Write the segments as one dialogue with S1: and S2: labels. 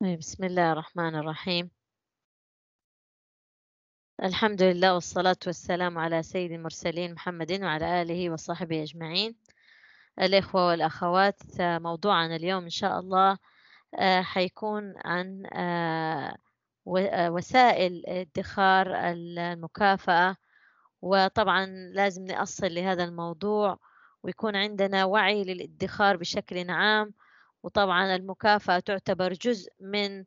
S1: طيب، بسم الله الرحمن الرحيم الحمد لله والصلاة والسلام على سيد المرسلين محمد وعلى آله وصحبه أجمعين الإخوة والأخوات موضوعنا اليوم إن شاء الله آه، حيكون عن آه، آه، وسائل ادخار المكافأة وطبعا لازم نأصل لهذا الموضوع ويكون عندنا وعي للادخار بشكل عام وطبعا المكافأة تعتبر جزء من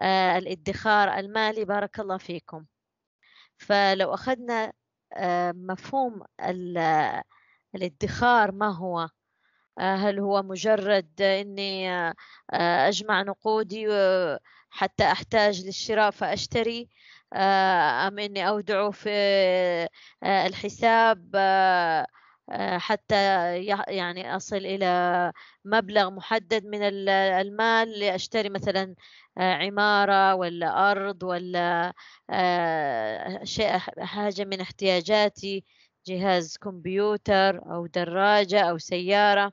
S1: آه، الادخار المالي بارك الله فيكم فلو أخذنا آه، مفهوم الادخار ما هو آه، هل هو مجرد أني أجمع نقودي حتى أحتاج للشراء فأشتري أم أني أودعه في الحساب آه، حتى يعني أصل إلى مبلغ محدد من المال لأشتري مثلا آه، عمارة ولا أرض ولا آه، شيء حاجة من احتياجاتي جهاز كمبيوتر أو دراجة أو سيارة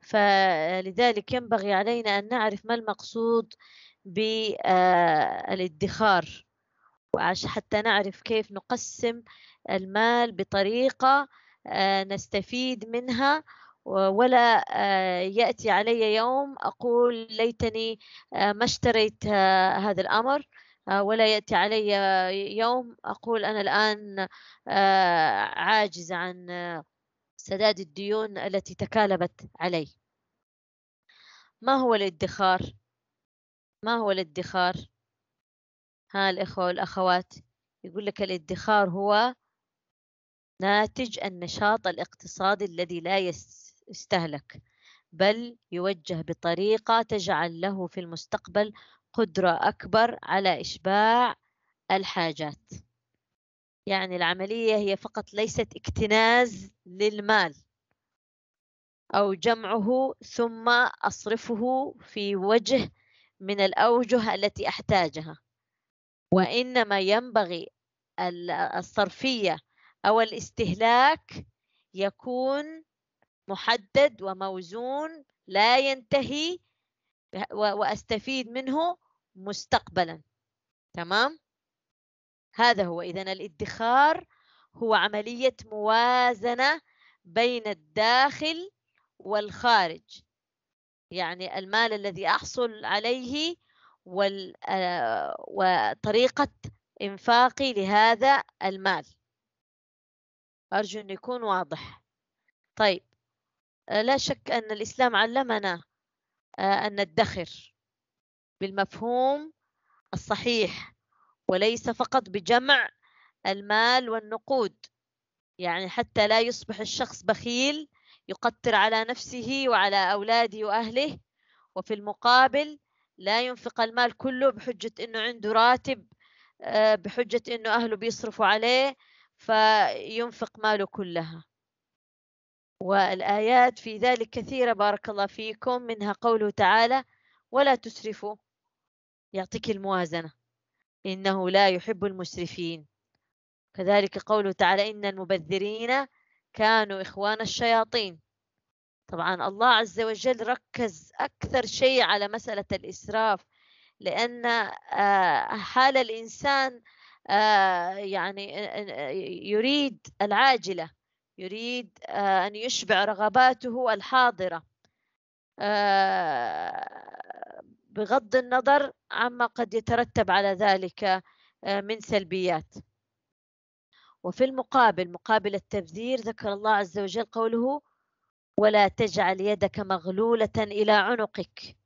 S1: فلذلك ينبغي علينا أن نعرف ما المقصود بالادخار وعش حتى نعرف كيف نقسم المال بطريقة آه، نستفيد منها ولا آه، يأتي علي يوم أقول ليتني آه، ما اشتريت هذا الأمر ولا يأتي علي يوم أقول أنا الآن عاجز عن سداد الديون التي تكالبت علي ما هو الادخار؟ ما هو الادخار؟ ها الإخوة والأخوات يقول لك الادخار هو ناتج النشاط الاقتصادي الذي لا يستهلك بل يوجه بطريقة تجعل له في المستقبل قدرة أكبر على إشباع الحاجات يعني العملية هي فقط ليست اكتناز للمال أو جمعه ثم أصرفه في وجه من الأوجه التي أحتاجها وإنما ينبغي الصرفية أو الاستهلاك يكون محدد وموزون لا ينتهي وأستفيد منه مستقبلا تمام هذا هو إذا الادخار هو عملية موازنة بين الداخل والخارج يعني المال الذي أحصل عليه آه، وطريقة إنفاقي لهذا المال أرجو أن يكون واضح طيب آه، لا شك أن الإسلام علمنا آه، أن ندخر بالمفهوم الصحيح وليس فقط بجمع المال والنقود يعني حتى لا يصبح الشخص بخيل يقتر على نفسه وعلى أولاده وأهله وفي المقابل لا ينفق المال كله بحجة أنه عنده راتب آه، بحجة أنه أهله بيصرفوا عليه فينفق ماله كلها والآيات في ذلك كثيرة بارك الله فيكم منها قوله تعالى ولا تسرفوا يعطيك الموازنة إنه لا يحب المسرفين كذلك قوله تعالى إن المبذرين كانوا إخوان الشياطين طبعا الله عز وجل ركز أكثر شيء على مسألة الإسراف لأن آه، حال الإنسان آه، يعني يريد العاجله يريد آه، ان يشبع رغباته الحاضره آه، بغض النظر عما قد يترتب على ذلك من سلبيات وفي المقابل مقابل التبذير ذكر الله عز وجل قوله ولا تجعل يدك مغلولة إلى عنقك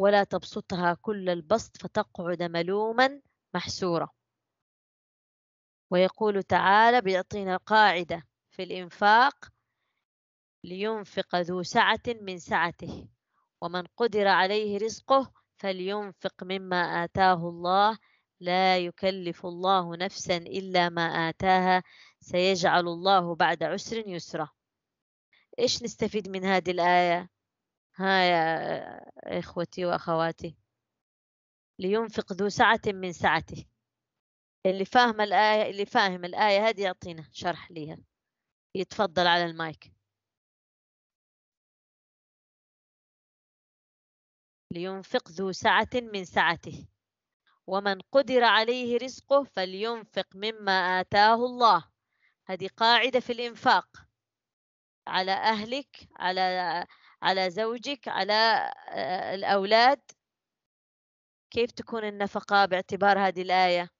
S1: ولا تبسطها كل البسط فتقعد ملوما محسورة ويقول تعالى بيعطينا قاعدة في الإنفاق لينفق ذو سعة من سعته ومن قدر عليه رزقه فلينفق مما آتاه الله لا يكلف الله نفسا إلا ما آتاها سيجعل الله بعد عسر يسرا إيش نستفيد من هذه الآية ها يا إخوتي وأخواتي لينفق ذو سعة من سعته اللي فاهم الآية اللي فاهم الآية هذه يعطينا شرح ليها يتفضل على المايك لينفق ذو سعة من سعته ومن قدر عليه رزقه فلينفق مما آتاه الله هذه قاعدة في الإنفاق على أهلك على على زوجك على آه، الأولاد كيف تكون النفقة باعتبار هذه الآية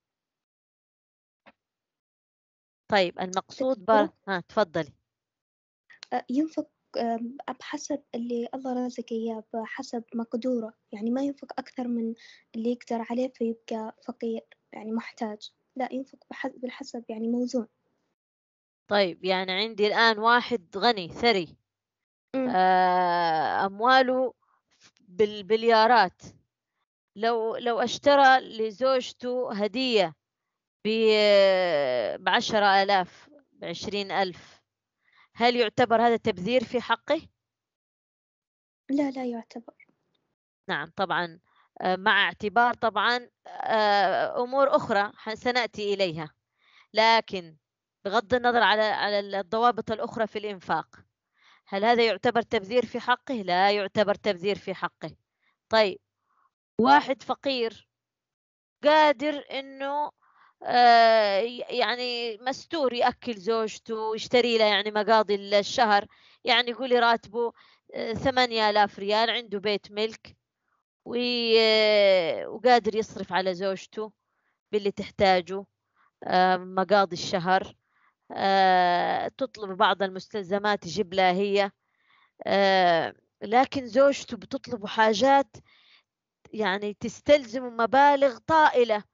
S1: طيب المقصود بر... ها تفضلي ينفق بحسب اللي الله رزقه إياه بحسب مقدوره يعني ما ينفق أكثر من اللي يقدر عليه فيبقى فقير يعني محتاج لا ينفق بالحسب يعني موزون طيب يعني عندي الآن واحد غني ثري آه، أمواله بالبليارات لو لو اشترى لزوجته هدية بعشرة آلاف بعشرين ألف هل يعتبر هذا تبذير في حقه؟ لا لا يعتبر نعم طبعا آه، مع اعتبار طبعا آه، أمور أخرى سنأتي إليها لكن بغض النظر على على الضوابط الأخرى في الإنفاق هل هذا يعتبر تبذير في حقه؟ لا يعتبر تبذير في حقه طيب واحد فقير قادر انه آه، يعني مستور ياكل زوجته ويشتري له يعني مقاضي الشهر يعني يقولي راتبه آه، ثمانية آلاف ريال عنده بيت ملك آه، وقادر يصرف على زوجته باللي تحتاجه مقاضي الشهر تطلب بعض المستلزمات يجيب لها هي لكن زوجته بتطلب حاجات يعني تستلزم مبالغ طائلة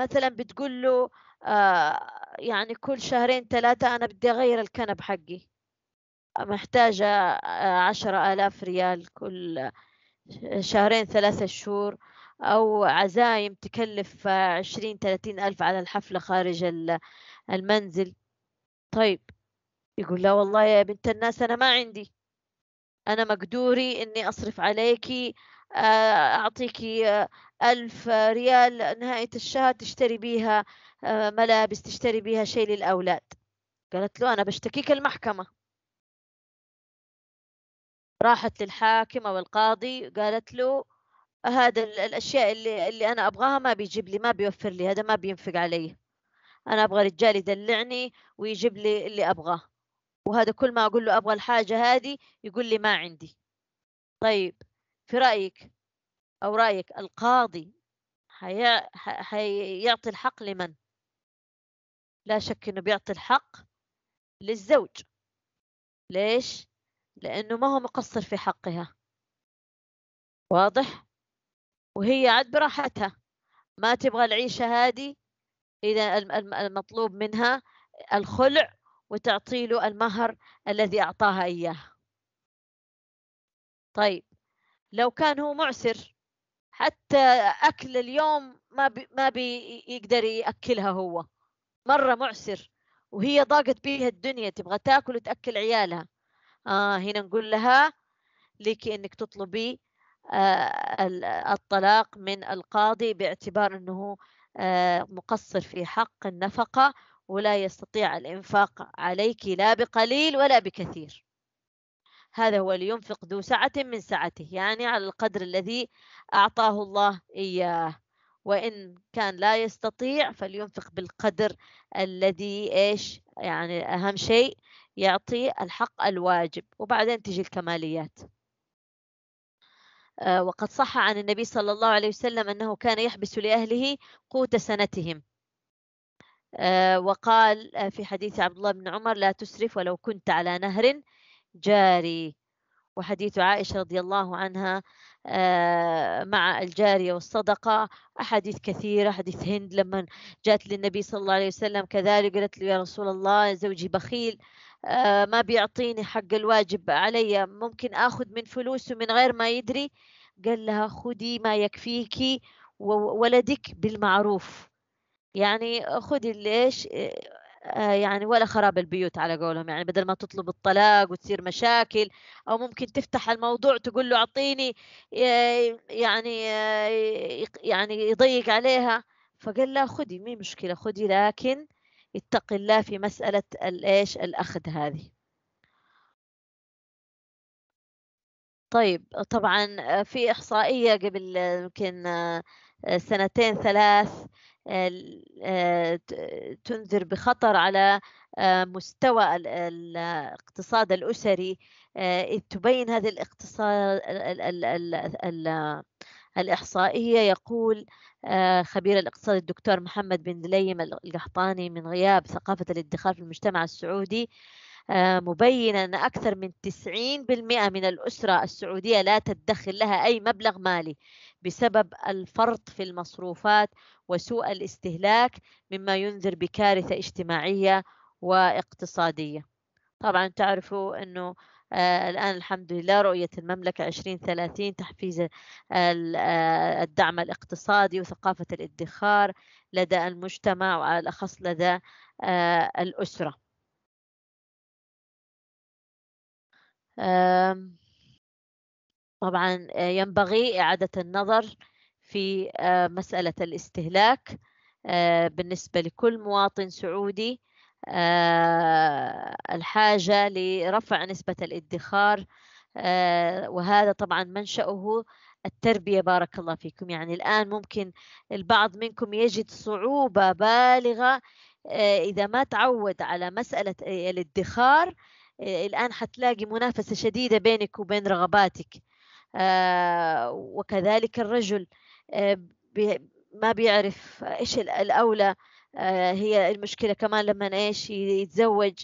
S1: مثلا بتقول له آه، يعني كل شهرين ثلاثة أنا بدي أغير الكنب حقي محتاجة آه، عشرة آلاف ريال كل شهرين ثلاثة شهور أو عزايم تكلف عشرين ثلاثين ألف على الحفلة خارج المنزل طيب يقول لا والله يا بنت الناس أنا ما عندي أنا مقدوري إني أصرف عليكي آه، أعطيكي آه، ألف ريال نهاية الشهر تشتري بيها آه، ملابس تشتري بيها شيء للأولاد قالت له أنا بشتكيك المحكمة راحت للحاكمة والقاضي قالت له هذا الأشياء اللي, اللي أنا أبغاها ما بيجيب لي ما بيوفر لي هذا ما بينفق علي أنا أبغى رجال يدلعني ويجيب لي اللي أبغاه وهذا كل ما أقول له أبغى الحاجة هذه يقول لي ما عندي طيب في رأيك أو رأيك القاضي حيعطي حي... الحق لمن؟ لا شك إنه بيعطي الحق للزوج ليش؟ لأنه ما هو مقصر في حقها واضح؟ وهي عاد براحتها ما تبغى العيشة هذه إذا المطلوب منها الخلع وتعطيله المهر الذي أعطاها إياه طيب لو كان هو معسر حتى اكل اليوم ما بي ما بيقدر ياكلها هو مره معسر وهي ضاقت بيها الدنيا تبغى تاكل وتاكل عيالها آه هنا نقول لها لك انك تطلبي آه الطلاق من القاضي باعتبار انه آه مقصر في حق النفقه ولا يستطيع الانفاق عليك لا بقليل ولا بكثير هذا هو لينفق ذو سعة من سعته يعني على القدر الذي أعطاه الله إياه وإن كان لا يستطيع فلينفق بالقدر الذي إيش يعني أهم شيء يعطي الحق الواجب وبعدين تجي الكماليات آه، وقد صح عن النبي صلى الله عليه وسلم أنه كان يحبس لأهله قوت سنتهم آه، وقال آه، في حديث عبد الله بن عمر لا تسرف ولو كنت على نهر جاري وحديث عائشة رضي الله عنها آه، مع الجارية والصدقة أحاديث كثيرة حديث هند لما جاءت للنبي صلى الله عليه وسلم كذلك قالت له يا رسول الله زوجي بخيل آه، ما بيعطيني حق الواجب علي ممكن أخذ من فلوسه من غير ما يدري قال لها خذي ما يكفيك وولدك بالمعروف يعني خذي ليش آه، آه، يعني ولا خراب البيوت على قولهم يعني بدل ما تطلب الطلاق وتصير مشاكل او ممكن تفتح الموضوع تقول له اعطيني آه، يعني آه، يعني يضيق عليها فقال لا خدي مي مشكله خدي لكن اتقي الله في مساله الايش الاخذ هذه طيب طبعا في احصائيه قبل يمكن سنتين ثلاث آه، آه، تنذر بخطر على آه، مستوى الاقتصاد الأسري تبين هذه الاقتصاد الإحصائية يقول خبير الاقتصاد الدكتور محمد بن دليم القحطاني من غياب ثقافة الادخار في المجتمع السعودي آه، مبينا أن أكثر من 90% من الأسرة السعودية لا تدخل لها أي مبلغ مالي بسبب الفرط في المصروفات وسوء الاستهلاك مما ينذر بكارثة اجتماعية واقتصادية طبعا تعرفوا أنه آه، الآن الحمد لله رؤية المملكة 2030 تحفيز آه، الدعم الاقتصادي وثقافة الادخار لدى المجتمع وعلى الأخص لدى الأسرة طبعا آه، ينبغي إعادة النظر في آه، مسألة الاستهلاك آه، بالنسبة لكل مواطن سعودي الحاجة لرفع نسبة الادخار وهذا طبعا منشأه التربية بارك الله فيكم يعني الآن ممكن البعض منكم يجد صعوبة بالغة إذا ما تعود على مسألة الادخار آه، الآن حتلاقي منافسة شديدة بينك وبين رغباتك آه، وكذلك الرجل آه، ما بيعرف إيش الأولى هي المشكلة كمان لما إيش يتزوج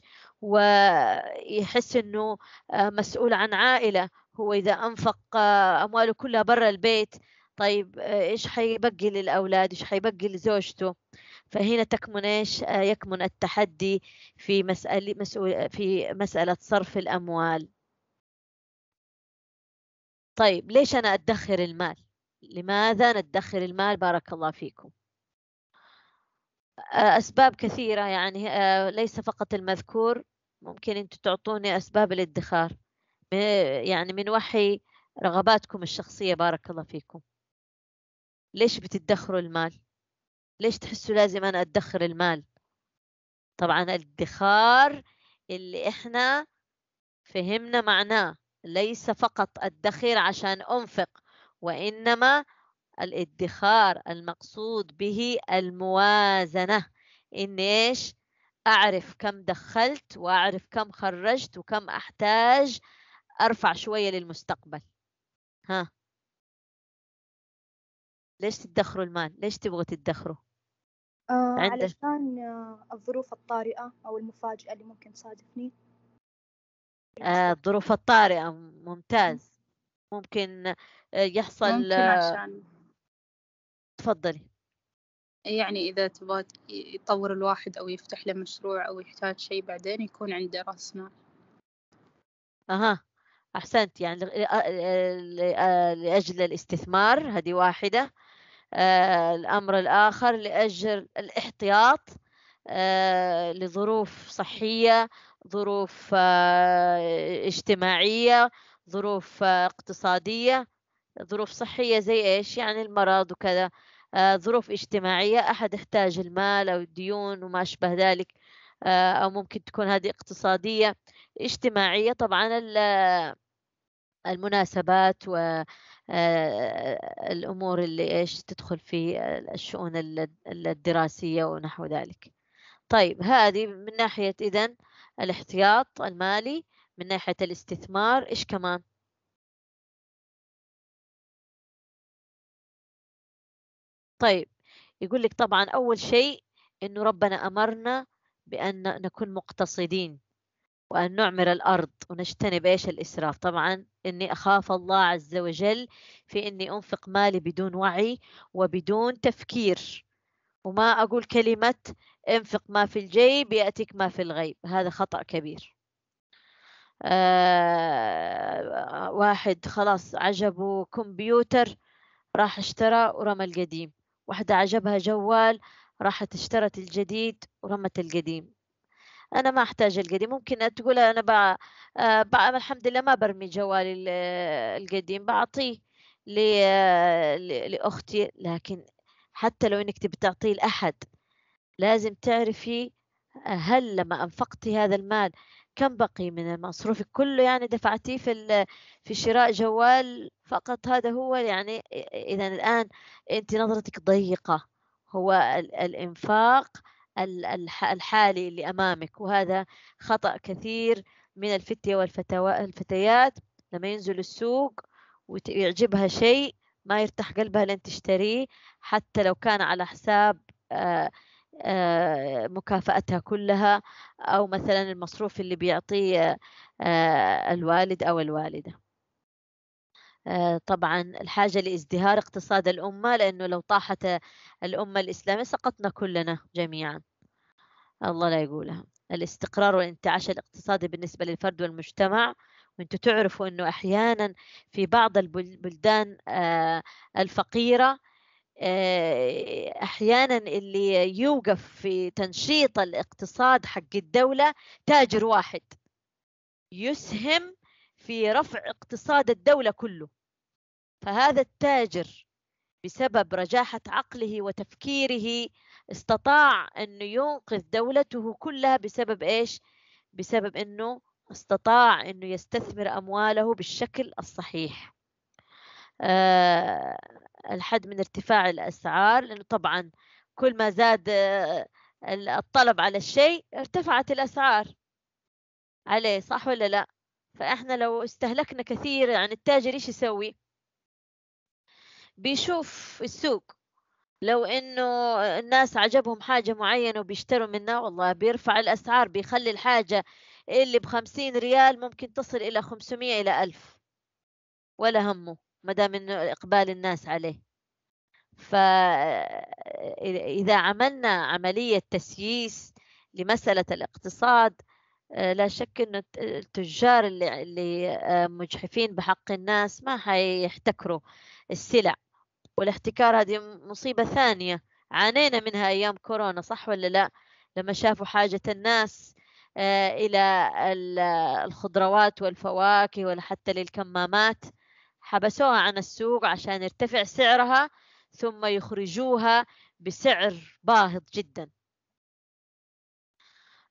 S1: ويحس إنه مسؤول عن عائلة هو إذا أنفق أمواله كلها برا البيت طيب آه، ايش حيبقي للاولاد ايش حيبقي لزوجته فهنا تكمن ايش آه، يكمن التحدي في مسألة في مسألة صرف الأموال طيب ليش أنا أدخر المال لماذا ندخر المال بارك الله فيكم آه، أسباب كثيرة يعني ليس فقط المذكور ممكن أنتم تعطوني أسباب الادخار يعني من وحي رغباتكم الشخصية بارك الله فيكم ليش بتدخروا المال ليش تحسوا لازم انا ادخر المال طبعا الادخار اللي احنا فهمنا معناه ليس فقط ادخر عشان انفق وانما الادخار المقصود به الموازنه ان ايش اعرف كم دخلت واعرف كم خرجت وكم احتاج ارفع شويه للمستقبل ها ليش تدخروا المال ليش تبغوا تدخروا آه علشان آه الظروف الطارئة أو المفاجئة اللي ممكن تصادفني آه الظروف الطارئة ممتاز ممكن آه، يحصل ممكن آه، عشان تفضلي يعني إذا تبغى يطور الواحد أو يفتح له مشروع أو يحتاج شيء بعدين يكون عنده رأس مال أها أحسنت يعني آه، لأجل الاستثمار هذه واحدة آه، الأمر الآخر لأجل الاحتياط آه، لظروف صحية ظروف آه، اجتماعية ظروف اقتصادية ظروف صحية زي إيش يعني المرض وكذا ظروف اجتماعية أحد احتاج المال أو الديون وما أشبه ذلك أو ممكن تكون هذه اقتصادية اجتماعية طبعا المناسبات و آه، الأمور اللي إيش تدخل في الشؤون الدراسية ونحو ذلك طيب هذه من ناحية إذن الاحتياط المالي من ناحية الاستثمار إيش كمان؟ طيب يقول لك طبعا أول شيء إنه ربنا أمرنا بأن نكون مقتصدين وأن نعمر الأرض ونجتنب إيش الإسراف طبعا إني أخاف الله عز وجل في إني أنفق مالي بدون وعي وبدون تفكير وما أقول كلمة انفق ما في الجيب يأتيك ما في الغيب هذا خطأ كبير آه واحد خلاص عجبه كمبيوتر راح اشترى ورمى القديم واحدة عجبها جوال راحت اشترت الجديد ورمت القديم انا ما احتاج القديم ممكن تقول انا بقى, آه، بقى الحمد لله ما برمي جوالي القديم بعطيه لاختي لكن حتى لو انك تبي تعطيه لاحد لازم تعرفي هل لما انفقتي هذا المال كم بقي من مصروفك كله يعني دفعتيه في في شراء جوال فقط هذا هو يعني اذا الان انت نظرتك ضيقه هو الانفاق الحالي اللي أمامك وهذا خطأ كثير من الفتية والفتيات لما ينزل السوق ويعجبها شيء ما يرتاح قلبها لين تشتريه حتى لو كان على حساب آه، آه، مكافأتها كلها أو مثلا المصروف اللي بيعطيه آه، الوالد أو الوالدة آه، طبعا الحاجة لازدهار اقتصاد الأمة لأنه لو طاحت الأمة الإسلامية سقطنا كلنا جميعا الله لا يقولها الاستقرار والانتعاش الاقتصادي بالنسبة للفرد والمجتمع وانتم تعرفوا أنه أحيانا في بعض البلدان آه، الفقيرة آه، احيانا اللي يوقف في تنشيط الاقتصاد حق الدوله تاجر واحد يسهم في رفع اقتصاد الدوله كله فهذا التاجر بسبب رجاحة عقله وتفكيره استطاع أنه ينقذ دولته كلها بسبب إيش؟ بسبب أنه استطاع أنه يستثمر أمواله بالشكل الصحيح أه الحد من ارتفاع الأسعار لأنه طبعا كل ما زاد آه، الطلب على الشيء ارتفعت الأسعار عليه صح ولا لا؟ فإحنا لو استهلكنا كثير يعني التاجر إيش يسوي؟ بيشوف السوق لو انه الناس عجبهم حاجه معينه وبيشتروا منها والله بيرفع الاسعار بيخلي الحاجه اللي بخمسين ريال ممكن تصل الى خمسمية الى ألف ولا همه ما دام انه اقبال الناس عليه فاذا عملنا عمليه تسييس لمساله الاقتصاد لا شك انه التجار اللي مجحفين بحق الناس ما حيحتكروا السلع والاحتكار هذه مصيبة ثانية عانينا منها أيام كورونا صح ولا لا لما شافوا حاجة الناس آه، إلى الخضروات والفواكه ولا حتى للكمامات حبسوها عن السوق عشان يرتفع سعرها ثم يخرجوها بسعر باهظ جدا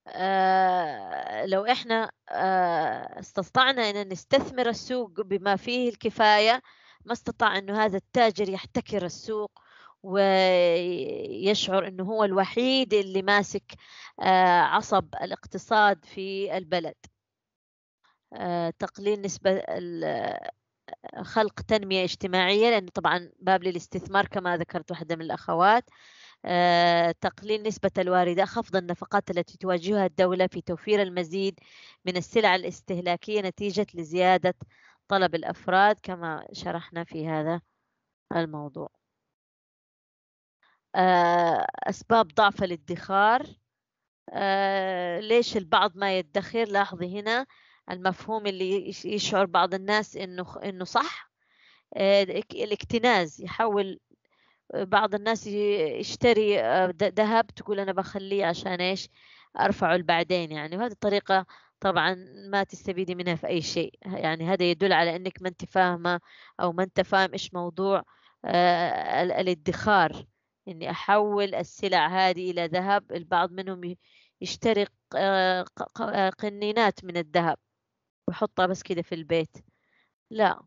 S1: آه، لو احنا آه، استطعنا ان نستثمر السوق بما فيه الكفايه ما استطاع أنه هذا التاجر يحتكر السوق ويشعر أنه هو الوحيد اللي ماسك آه، عصب الاقتصاد في البلد آه، تقليل نسبة خلق تنمية اجتماعية لأنه طبعا باب للاستثمار كما ذكرت واحدة من الأخوات آه، تقليل نسبة الواردة خفض النفقات التي تواجهها الدولة في توفير المزيد من السلع الاستهلاكية نتيجة لزيادة طلب الأفراد كما شرحنا في هذا الموضوع آه، أسباب ضعف الادخار آه، ليش البعض ما يدخر لاحظي هنا المفهوم اللي يشعر بعض الناس إنه إنه صح آه، الاكتناز يحول بعض الناس يشتري ذهب تقول أنا بخليه عشان إيش أرفعه بعدين يعني وهذه طريقة طبعا ما تستفيدي منها في أي شيء يعني هذا يدل على أنك ما أنت فاهمة أو ما أنت فاهم إيش موضوع آه، الادخار إني أحول السلع هذه إلى ذهب البعض منهم يشتري آه، آه، قنينات من الذهب ويحطها بس كده في البيت لا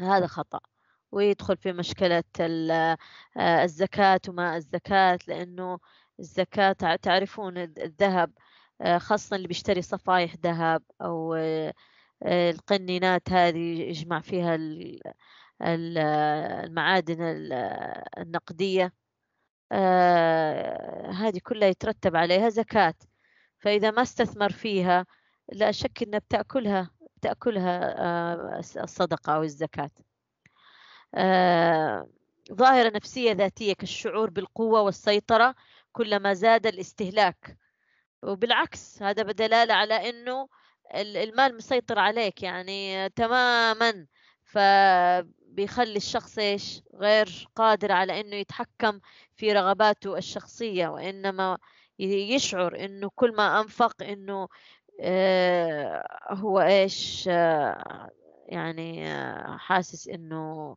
S1: هذا خطأ ويدخل في مشكلة الزكاة وما الزكاة لأنه الزكاة تعرفون الذهب آه، خاصة اللي بيشتري صفائح ذهب أو آه، آه، القنينات هذه يجمع فيها المعادن النقدية هذه كلها يترتب عليها زكاة فإذا ما استثمر فيها لا شك أنها بتأكلها بتأكلها الصدقة أو الزكاة ظاهرة نفسية ذاتية كالشعور بالقوة والسيطرة كلما زاد الاستهلاك وبالعكس هذا بدلالة على أنه المال مسيطر عليك يعني تماما فبيخلي الشخص ايش غير قادر على انه يتحكم في رغباته الشخصيه وانما يشعر انه كل ما انفق انه آه، هو ايش يعني آه، حاسس انه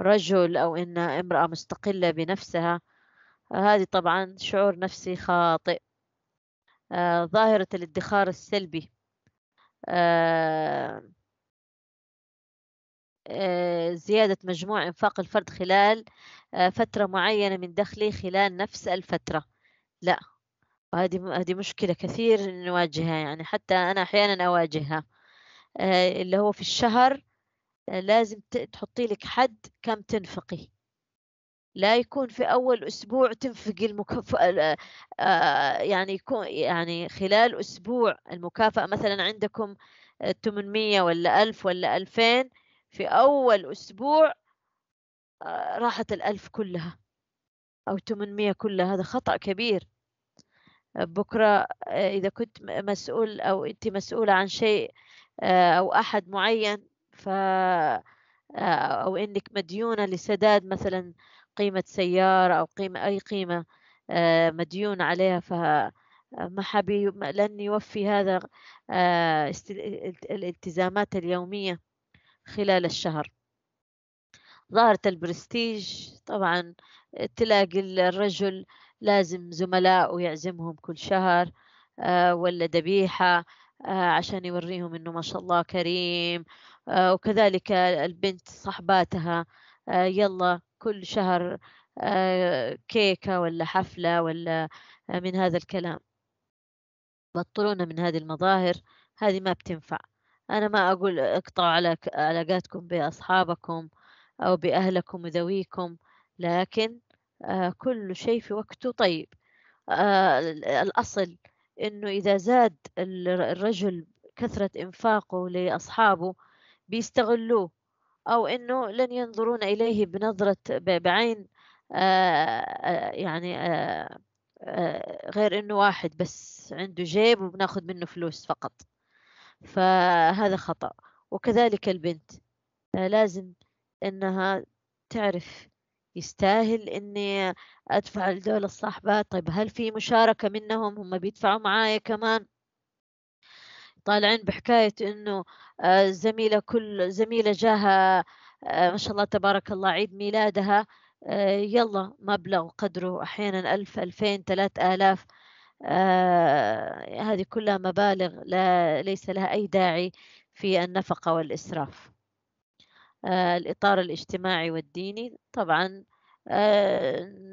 S1: رجل او أنه امراه مستقله بنفسها هذه طبعا شعور نفسي خاطئ آه، ظاهرة الادخار السلبي آه، آه، زيادة مجموع إنفاق الفرد خلال فترة معينة من دخله خلال نفس الفترة لا وهذه هذه مشكلة كثير نواجهها يعني حتى أنا أحيانا أواجهها اللي هو في الشهر لازم تحطي لك حد كم تنفقي لا يكون في اول اسبوع تنفق المكافاه آه، آه، يعني يكون يعني خلال اسبوع المكافاه مثلا عندكم 800 ولا 1000 ولا 2000 في اول اسبوع آه، راحت الألف كلها أو 800 كلها هذا خطأ كبير بكرة إذا كنت مسؤول أو أنت مسؤولة عن شيء أو أحد معين ف أو إنك مديونة لسداد مثلا قيمة سيارة أو قيمة أي قيمة آه، مديون عليها فما آه، حبي لن يوفي هذا آه، الالتزامات اليومية خلال الشهر ظاهرة البرستيج طبعا تلاقي الرجل لازم زملاء يعزمهم كل شهر ولا ذبيحة عشان يوريهم إنه ما شاء الله كريم وكذلك البنت صحباتها آه، يلا كل شهر آه، كيكة ولا حفلة ولا آه، من هذا الكلام بطلونا من هذه المظاهر هذه ما بتنفع أنا ما أقول اقطعوا على علاقاتكم بأصحابكم أو بأهلكم وذويكم لكن كل شيء في وقته طيب الأصل إنه إذا زاد الرجل كثرة إنفاقه لأصحابه بيستغلوه أو أنه لن ينظرون إليه بنظرة بعين يعني غير أنه واحد بس عنده جيب وبناخذ منه فلوس فقط فهذا خطأ وكذلك البنت لازم أنها تعرف يستاهل اني ادفع لدول الصاحبات طيب هل في مشاركه منهم هم بيدفعوا معايا كمان طالعين بحكاية إنه آه، زميلة كل زميلة جاها آه، ما شاء الله تبارك الله عيد ميلادها آه، يلا مبلغ قدره أحيانا ألف ألفين ثلاث آلاف هذه كلها مبالغ لا ليس لها أي داعي في النفقة والإسراف الإطار الاجتماعي والديني طبعا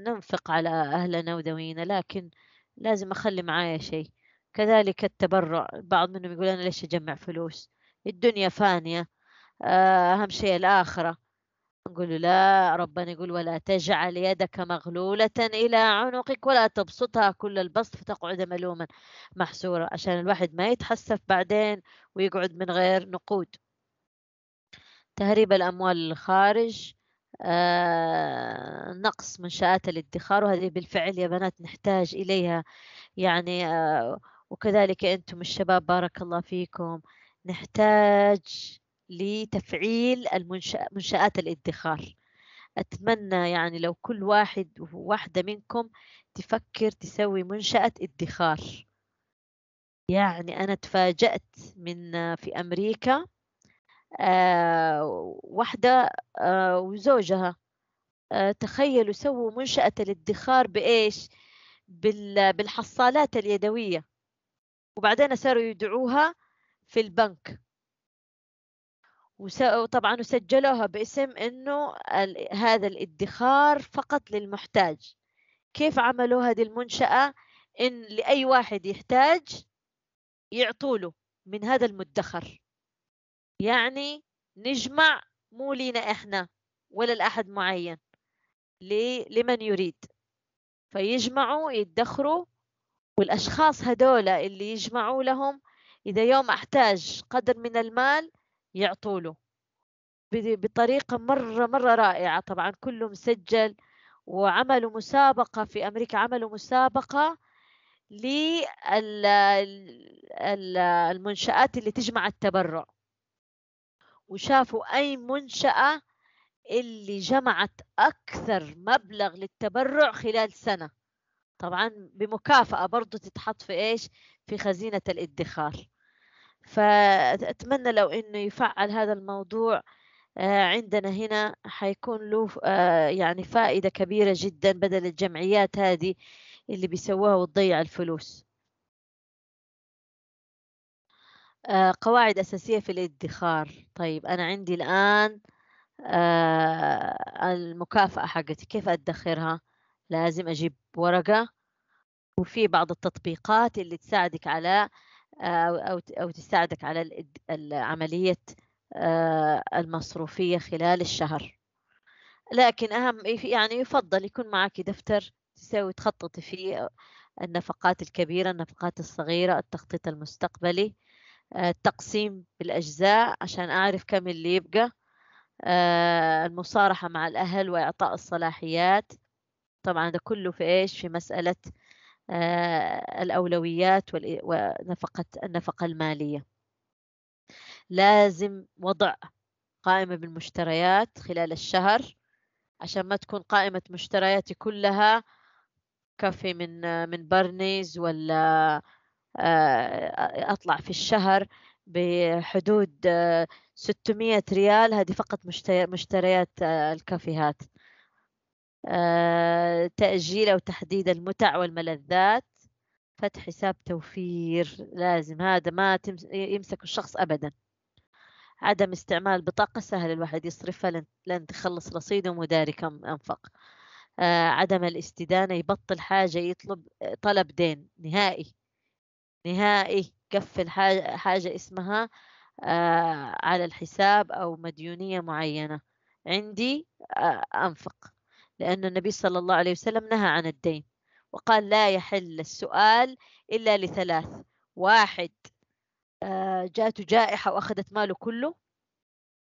S1: ننفق على أهلنا وذوينا لكن لازم أخلي معايا شيء كذلك التبرع بعض منهم يقول أنا ليش أجمع فلوس الدنيا فانية آه، أهم شيء الآخرة نقول لا ربنا يقول ولا تجعل يدك مغلولة إلى عنقك ولا تبسطها كل البسط فتقعد ملوما محسورا عشان الواحد ما يتحسف بعدين ويقعد من غير نقود تهريب الأموال للخارج آه، نقص منشآت الادخار وهذه بالفعل يا بنات نحتاج إليها يعني آه، وكذلك أنتم الشباب بارك الله فيكم نحتاج لتفعيل المنشأ منشآت الادخار أتمنى يعني لو كل واحد وواحدة منكم تفكر تسوي منشأة ادخار يعني أنا تفاجأت من في أمريكا آه، واحدة آه، وزوجها آه، تخيلوا سووا منشأة الادخار بإيش؟ بالحصالات اليدوية وبعدين صاروا يدعوها في البنك وطبعا وسجلوها باسم انه هذا الادخار فقط للمحتاج كيف عملوا هذه المنشأة ان لاي واحد يحتاج يعطوله من هذا المدخر يعني نجمع مو لينا احنا ولا لاحد معين لمن يريد فيجمعوا يدخروا والأشخاص هدول اللي يجمعوا لهم إذا يوم أحتاج قدر من المال يعطوا له بطريقة مرة مرة رائعة طبعا كله مسجل وعملوا مسابقة في أمريكا عملوا مسابقة للمنشآت اللي تجمع التبرع وشافوا أي منشأة اللي جمعت أكثر مبلغ للتبرع خلال سنة طبعا بمكافأة برضو تتحط في إيش في خزينة الادخار فأتمنى لو إنه يفعل هذا الموضوع آه، عندنا هنا حيكون له آه، يعني فائدة كبيرة جدا بدل الجمعيات هذه اللي بيسووها وتضيع الفلوس آه، قواعد أساسية في الادخار طيب أنا عندي الآن المكافأة حقتي كيف أدخرها لازم أجيب ورقة وفي بعض التطبيقات اللي تساعدك على آه، أو أو تساعدك على عملية آه، المصروفية خلال الشهر لكن أهم يعني يفضل يكون معك دفتر تسوي تخططي فيه آه، النفقات الكبيرة النفقات الصغيرة التخطيط المستقبلي التقسيم بالأجزاء عشان أعرف كم اللي يبقى المصارحة مع الأهل وإعطاء الصلاحيات طبعا ده كله في ايش في مساله آه الاولويات ونفقه النفقه الماليه لازم وضع قائمه بالمشتريات خلال الشهر عشان ما تكون قائمه مشترياتي كلها كافي من من برنيز ولا آه، اطلع في الشهر بحدود 600 آه، ريال هذه فقط مشتريات آه، الكافيهات آه، تأجيل أو تحديد المتع والملذات فتح حساب توفير لازم هذا ما يمسك الشخص أبدا عدم استعمال بطاقة سهل الواحد يصرفها لن تخلص رصيده مداري كم أنفق آه، عدم الاستدانة يبطل حاجة يطلب طلب دين نهائي نهائي قفل حاجة, حاجة اسمها آه، على الحساب أو مديونية معينة عندي أنفق لأن النبي صلى الله عليه وسلم نهى عن الدين وقال لا يحل السؤال إلا لثلاث واحد آه، جاءته جائحة وأخذت ماله كله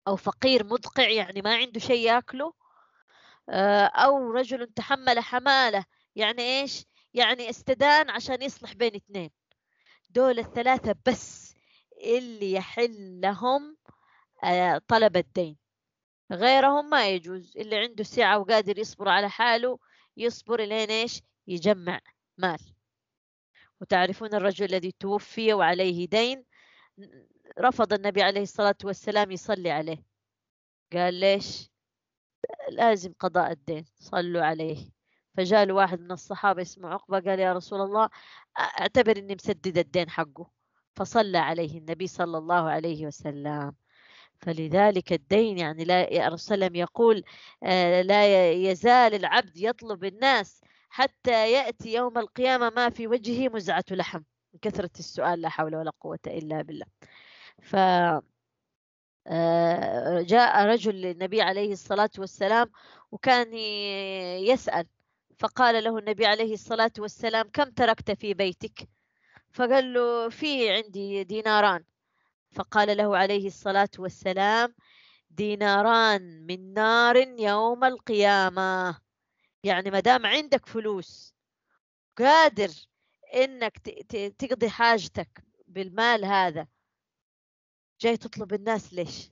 S1: أو فقير مدقع يعني ما عنده شيء ياكله آه، أو رجل تحمل حمالة يعني إيش يعني استدان عشان يصلح بين اثنين دول الثلاثة بس اللي يحل لهم آه، طلب الدين غيرهم ما يجوز اللي عنده سعة وقادر يصبر على حاله يصبر لين إيش يجمع مال وتعرفون الرجل الذي توفي وعليه دين رفض النبي عليه الصلاة والسلام يصلي عليه قال ليش لازم قضاء الدين صلوا عليه فجاء واحد من الصحابة اسمه عقبة قال يا رسول الله أعتبر إني مسدد الدين حقه فصلى عليه النبي صلى الله عليه وسلم فلذلك الدين يعني لا الرسول يقول آه، لا يزال العبد يطلب الناس حتى يأتي يوم القيامة ما في وجهه مزعة لحم من كثرة السؤال لا حول ولا قوة إلا بالله ف آه، جاء رجل للنبي عليه الصلاة والسلام وكان يسأل فقال له النبي عليه الصلاة والسلام كم تركت في بيتك فقال له في عندي ديناران فقال له عليه الصلاة والسلام ديناران من نار يوم القيامة يعني ما دام عندك فلوس قادر انك تقضي حاجتك بالمال هذا جاي تطلب الناس ليش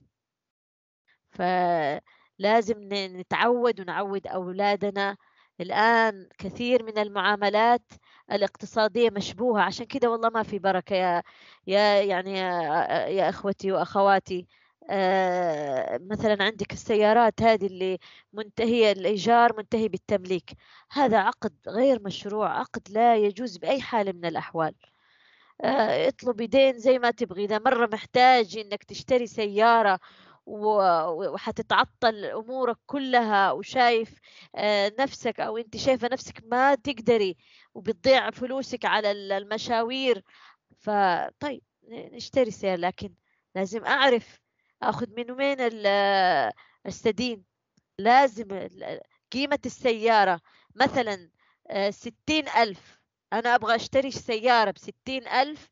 S1: فلازم نتعود ونعود اولادنا الآن كثير من المعاملات الاقتصادية مشبوهة عشان كده والله ما في بركة يا, يا يعني يا, يا إخوتي وأخواتي آه، مثلا عندك السيارات هذه اللي منتهية الإيجار منتهي بالتمليك هذا عقد غير مشروع عقد لا يجوز بأي حال من الأحوال آه، اطلبي دين زي ما تبغي إذا مرة محتاج إنك تشتري سيارة وحتتعطل امورك كلها وشايف آه، نفسك او انت شايفه نفسك ما تقدري وبتضيع فلوسك على المشاوير فطيب نشتري سيارة لكن لازم اعرف اخذ من وين استدين لازم قيمة السيارة مثلا آه، ستين ألف أنا أبغى أشتري سيارة بستين ألف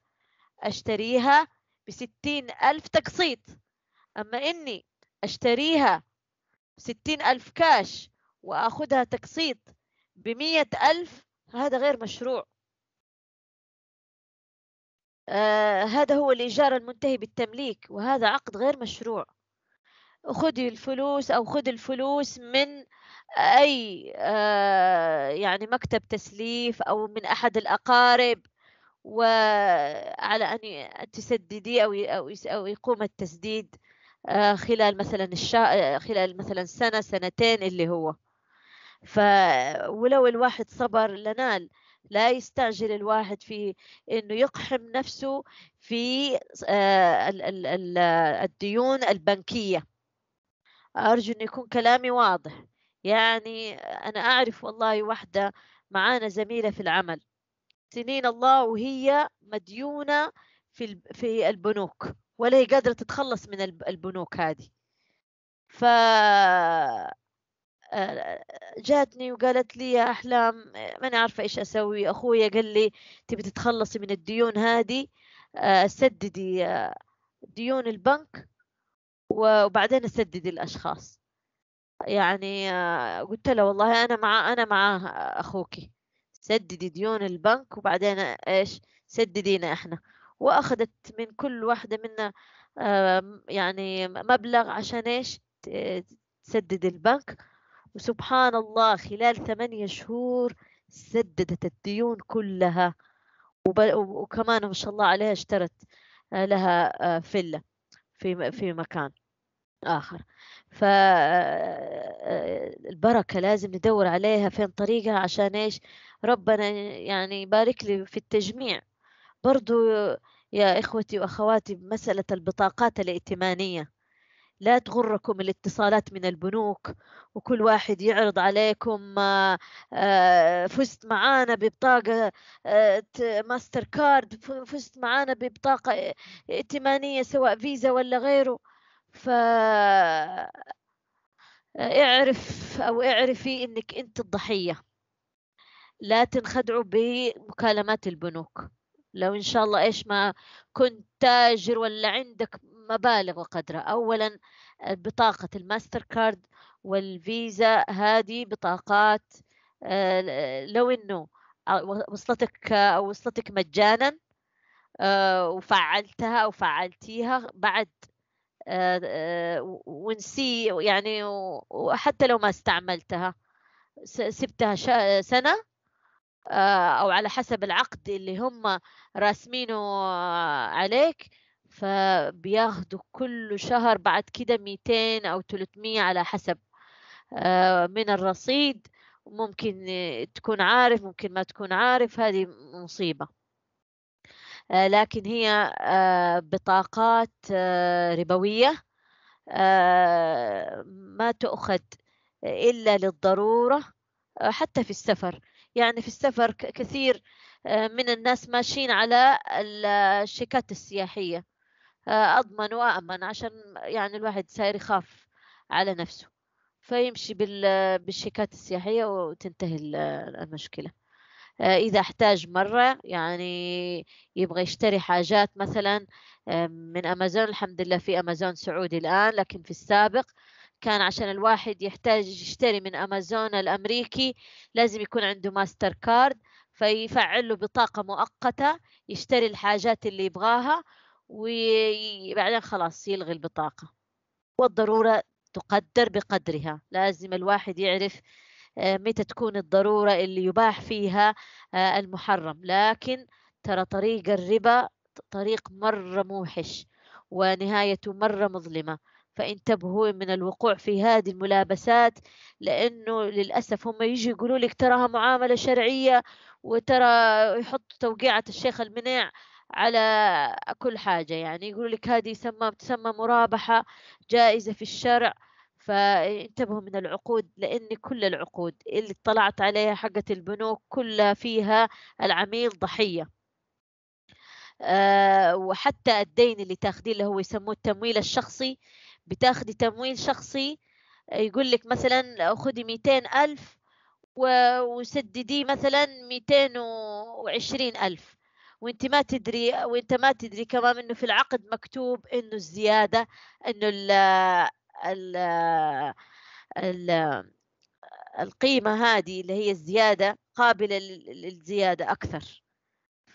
S1: أشتريها بستين ألف تقسيط أما إني أشتريها ستين ألف كاش وأخذها تقسيط بمية ألف هذا غير مشروع آه هذا هو الإيجار المنتهي بالتمليك وهذا عقد غير مشروع خذي الفلوس أو خذ الفلوس من أي آه يعني مكتب تسليف أو من أحد الأقارب وعلى أن تسددي أو أو يقوم التسديد آه، خلال مثلا الشا... آه، خلال مثلا سنة سنتين اللي هو ف ولو الواحد صبر لنال لا يستعجل الواحد في انه يقحم نفسه في آه، الديون البنكيه ارجو ان يكون كلامي واضح يعني انا اعرف والله واحده معانا زميله في العمل سنين الله وهي مديونه في في البنوك ولا هي قادره تتخلص من البنوك هذه ف آه، جاتني وقالت لي يا احلام ما انا عارفه ايش اسوي اخويا قال لي تبي تتخلصي من الديون هذه آه، سددي آه، ديون البنك وبعدين سددي الاشخاص يعني قلت له والله انا مع انا مع أخوكي سددي ديون البنك وبعدين ايش سددينا احنا واخذت من كل واحده منا آه، يعني مبلغ عشان ايش تسدد البنك وسبحان الله خلال ثمانية شهور سددت الديون كلها وكمان ما شاء الله عليها اشترت آه، لها آه، فيلا في في مكان آخر فالبركة لازم ندور عليها فين طريقها عشان إيش ربنا يعني يبارك لي في التجميع برضو يا إخوتي وأخواتي بمسألة البطاقات الائتمانية لا تغركم الاتصالات من البنوك وكل واحد يعرض عليكم آه، آه، فزت معانا ببطاقة آه، ماستر كارد فزت معانا ببطاقة ائتمانية سواء فيزا ولا غيره ف اعرف أو اعرفي إنك أنت الضحية لا تنخدعوا بمكالمات البنوك لو إن شاء الله إيش ما كنت تاجر ولا عندك مبالغ وقدره أولا آه، بطاقة الماستر كارد والفيزا هذه بطاقات آه، لو إنه آه، وصلتك أو وصلتك مجانا وفعلتها أو فعلتيها بعد ونسي يعني وحتى لو ما استعملتها سبتها سنة آه، او على حسب العقد اللي هم راسمينه عليك فبياخذوا كل شهر بعد كده 200 او 300 على حسب آه، من الرصيد ممكن تكون عارف ممكن ما تكون عارف هذه مصيبة آه، لكن هي بطاقات ربوية ما تؤخذ إلا للضرورة حتى في السفر يعني في السفر كثير آه، من الناس ماشيين على الشيكات السياحية آه، أضمن وأأمن عشان يعني الواحد صاير يخاف على نفسه فيمشي بالشيكات السياحية وتنتهي المشكلة آه، إذا احتاج مرة يعني يبغى يشتري حاجات مثلا من أمازون الحمد لله في أمازون سعودي الآن لكن في السابق كان عشان الواحد يحتاج يشتري من امازون الامريكي لازم يكون عنده ماستر كارد فيفعل له بطاقه مؤقته يشتري الحاجات اللي يبغاها وبعدين خلاص يلغي البطاقه والضروره تقدر بقدرها لازم الواحد يعرف آه، متى تكون الضروره اللي يباح فيها آه، المحرم لكن ترى طريق الربا طريق مره موحش ونهايته مره مظلمه فانتبهوا من الوقوع في هذه الملابسات لأنه للأسف هم يجي يقولوا لك تراها معاملة شرعية وترى يحط توقيعة الشيخ المنيع على كل حاجة يعني يقولوا لك هذه يسمى تسمى مرابحة جائزة في الشرع فانتبهوا من العقود لأن كل العقود اللي اطلعت عليها حقة البنوك كلها فيها العميل ضحية أه وحتى الدين اللي تاخذيه اللي هو يسموه التمويل الشخصي بتاخدي تمويل شخصي آه، يقول لك مثلا خدي ميتين ألف وسدديه مثلا ميتين وعشرين ألف وانت ما تدري وانت ما تدري كمان انه في العقد مكتوب انه الزياده انه ال ال ال القيمه هذه اللي هي الزياده قابله للزياده اكثر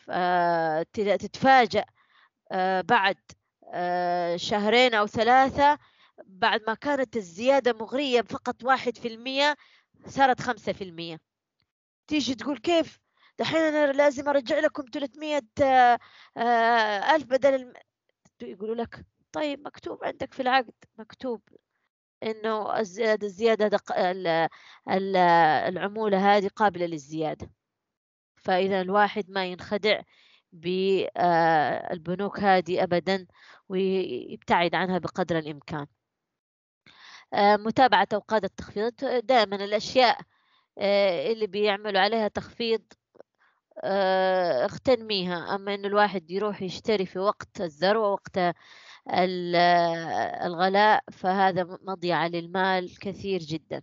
S1: فتتفاجأ آه، بعد آه، شهرين أو ثلاثة بعد ما كانت الزيادة مغرية فقط واحد في المية صارت خمسة في المية تيجي تقول كيف دحين أنا لازم أرجع لكم 300 آه، ألف بدل الم... يقولوا لك طيب مكتوب عندك في العقد مكتوب انه الزياده الزياده دق... العموله هذه قابله للزياده فاذا الواحد ما ينخدع بالبنوك آه، هذه ابدا ويبتعد عنها بقدر الإمكان آه، متابعة أوقات التخفيض دائما الأشياء آه، اللي بيعملوا عليها تخفيض اغتنميها آه، أما إن الواحد يروح يشتري في وقت الذروة وقت الغلاء فهذا مضيعة للمال كثير جدا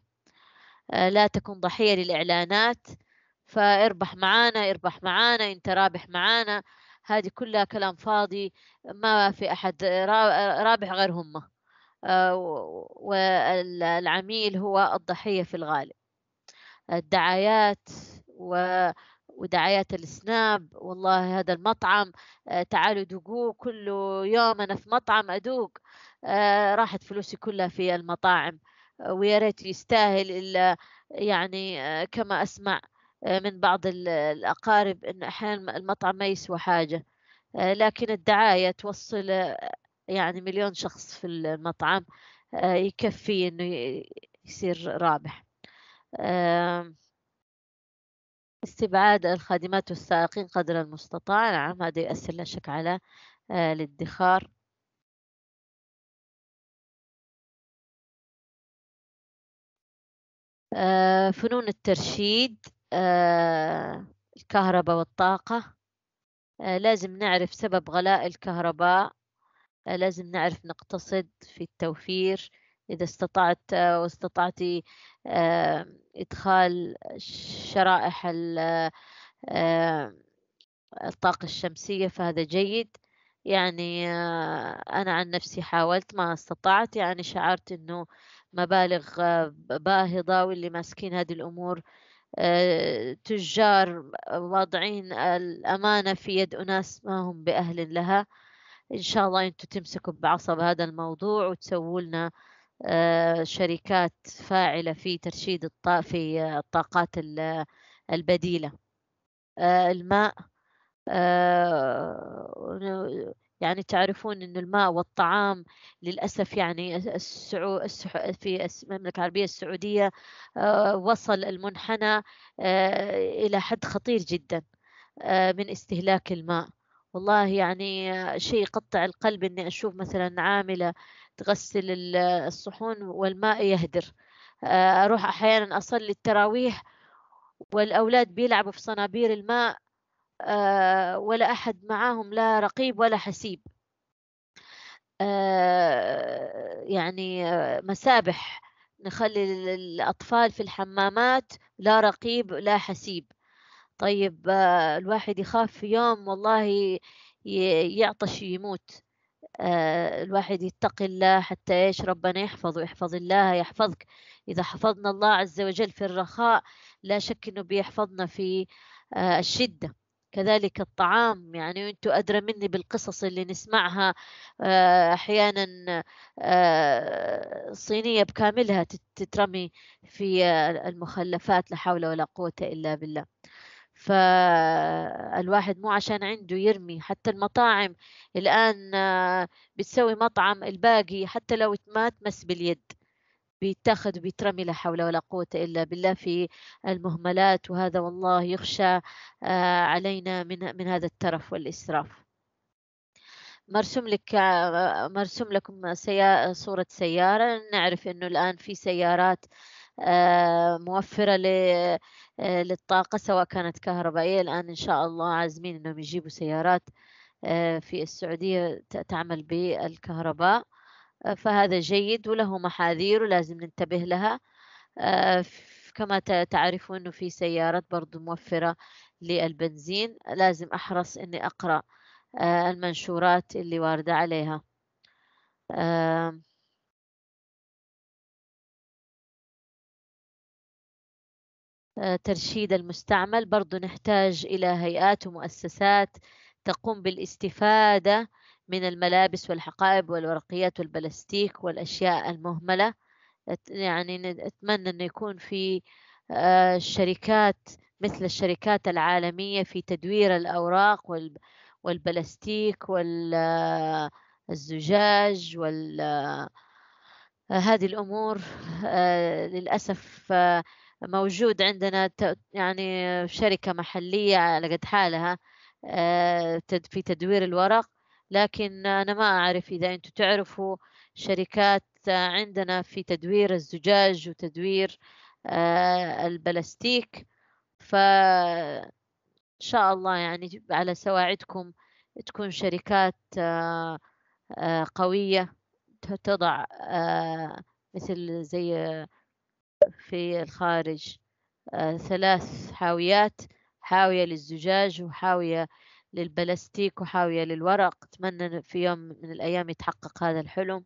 S1: لا تكن ضحية للإعلانات فاربح معانا اربح معانا انت رابح معانا هذه كلها كلام فاضي ما في أحد رابح غير هم آه، والعميل هو الضحية في الغالب الدعايات و ودعايات السناب والله هذا المطعم آه، تعالوا ذوقوه كل يوم أنا في مطعم أدوق آه، راحت فلوسي كلها في المطاعم ويا ريت يستاهل إلا يعني كما أسمع آه، من بعض الأقارب إنه أحيانا المطعم ما يسوى حاجة آه، لكن الدعاية توصل آه، يعني مليون شخص في المطعم يكفي إنه يصير رابح استبعاد الخادمات والسائقين قدر المستطاع نعم هذا يؤثر لا شك على الادخار فنون الترشيد آه، الكهرباء والطاقة آه، لازم نعرف سبب غلاء الكهرباء آه، لازم نعرف نقتصد في التوفير إذا استطعت واستطعتي إدخال شرائح الطاقة الشمسية فهذا جيد يعني أنا عن نفسي حاولت ما استطعت يعني شعرت أنه مبالغ باهظة واللي ماسكين هذه الأمور آه، تجار واضعين الأمانة في يد أناس ما هم بأهل لها إن شاء الله أنتم تمسكوا بعصب هذا الموضوع وتسووا لنا آه، شركات فاعلة في ترشيد في الطاقات البديلة آه، الماء يعني تعرفون أن الماء والطعام للأسف يعني السعو السح... في المملكة العربية السعودية آه، وصل المنحنى آه، إلى حد خطير جدا آه، من استهلاك الماء والله يعني شيء يقطع القلب اني اشوف مثلا عامله تغسل الصحون والماء يهدر اروح احيانا اصلي التراويح والاولاد بيلعبوا في صنابير الماء آه، ولا أحد معاهم لا رقيب ولا حسيب آه، يعني آه، مسابح نخلي الأطفال في الحمامات لا رقيب لا حسيب طيب الواحد يخاف في يوم والله يعطش يموت الواحد يتقي الله حتى ايش ربنا يحفظه يحفظ الله يحفظك اذا حفظنا الله عز وجل في الرخاء لا شك انه بيحفظنا في الشده كذلك الطعام يعني وانتم أدرى مني بالقصص اللي نسمعها آه، أحيانا آه، صينية بكاملها تترمي في آه، المخلفات لا حول ولا قوة إلا بالله فالواحد مو عشان عنده يرمي حتى المطاعم الآن بتسوي مطعم الباقي حتى لو ما تمس باليد بيتاخذ وبيترمي لا حول ولا قوة إلا بالله في المهملات وهذا والله يخشى آه، علينا من من هذا الترف والإسراف مرسوم لك آه، مرسوم لكم سيارة صورة سيارة نعرف إنه الآن في سيارات آه، موفرة للطاقة سواء كانت كهربائية الآن إن شاء الله عازمين إنهم يجيبوا سيارات في السعودية تعمل بالكهرباء آه، فهذا جيد وله محاذير ولازم ننتبه لها آه، كما تعرفون أنه في سيارات برضو موفرة للبنزين لازم أحرص أني أقرأ آه، المنشورات اللي واردة عليها ترشيد المستعمل برضو نحتاج إلى هيئات ومؤسسات تقوم بالاستفادة من الملابس والحقائب والورقيات والبلاستيك والأشياء المهملة يعني أتمنى أن يكون في آه، شركات مثل الشركات العالمية في تدوير الأوراق والبلاستيك والزجاج وال آه، آه، هذه الأمور للأسف موجود عندنا يعني شركة محلية على قد حالها في تدوير الورق لكن أنا ما أعرف إذا أنتم تعرفوا شركات عندنا في تدوير الزجاج وتدوير آه، البلاستيك فإن شاء الله يعني على سواعدكم تكون شركات آه، آه، قوية تضع مثل زي في الخارج ثلاث حاويات حاوية للزجاج وحاوية للبلاستيك وحاوية للورق أتمنى في يوم من الأيام يتحقق هذا الحلم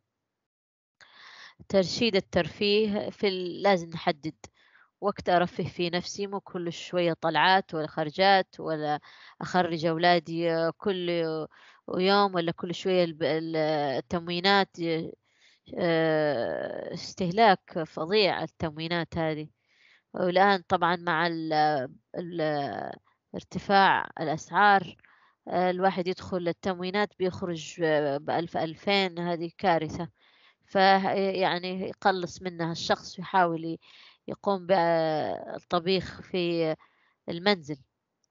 S1: ترشيد الترفيه في لازم نحدد وقت أرفه في نفسي مو كل شوية طلعات ولا خرجات ولا أخرج أولادي كل يوم ولا كل شوية التموينات آه، استهلاك فظيع التموينات هذه والآن طبعا مع الارتفاع ارتفاع الأسعار آه، الواحد يدخل التموينات بيخرج آه، بألف ألفين هذه كارثة فيعني يقلص منها الشخص ويحاول يقوم بالطبيخ في المنزل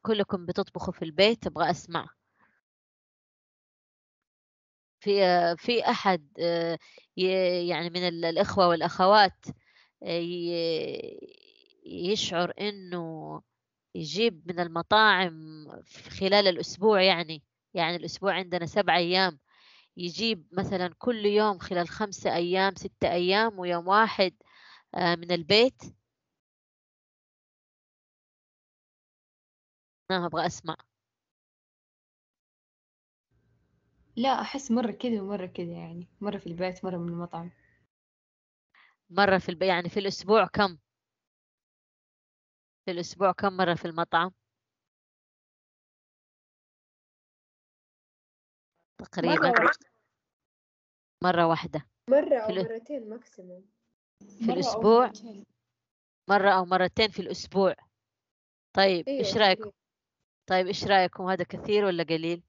S1: كلكم بتطبخوا في البيت أبغى أسمع في آه، في أحد يعني من الإخوة والأخوات يشعر إنه يجيب من المطاعم خلال الأسبوع يعني يعني الأسبوع عندنا سبع أيام يجيب مثلا كل يوم خلال خمسة أيام ستة أيام ويوم واحد آه، من البيت أنا أبغى أسمع لا أحس مرة كذا ومرة كذا يعني مرة في البيت مرة من المطعم مرة في البيت يعني في الأسبوع كم في الأسبوع كم مرة في المطعم تقريبا مرة واحدة مرة واحدة مرة أو مرتين ماكسيموم في الأسبوع مرة أو مرتين في الأسبوع طيب إيه، إيش رأيكم طيب إيش رأيكم هذا كثير ولا قليل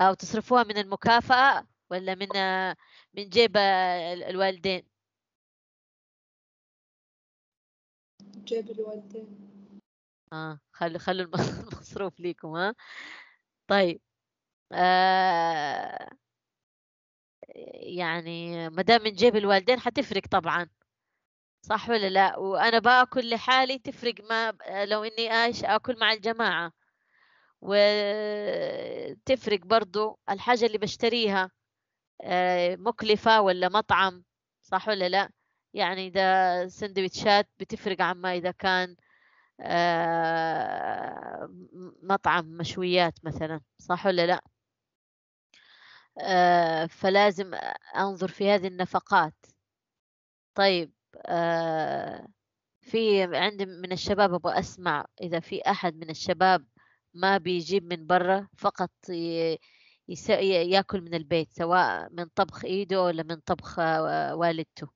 S1: أو تصرفوها من المكافأة ولا من آه، من جيب الوالدين جيب الوالدين اه خلوا خلوا المصروف ليكم ها آه. طيب آه، يعني ما دام من جيب الوالدين حتفرق طبعا صح ولا لا وانا باكل لحالي تفرق ما آه، لو اني ايش اكل مع الجماعه وتفرق برضو الحاجه اللي بشتريها مكلفه ولا مطعم صح ولا لا يعني إذا سندويتشات بتفرق عما إذا كان آه، مطعم مشويات مثلا صح ولا لا آه، فلازم أنظر في هذه النفقات طيب آه، في عندي من الشباب أبغى أسمع إذا في أحد من الشباب ما بيجيب من برا فقط ياكل من البيت سواء من طبخ ايده ولا من طبخ والدته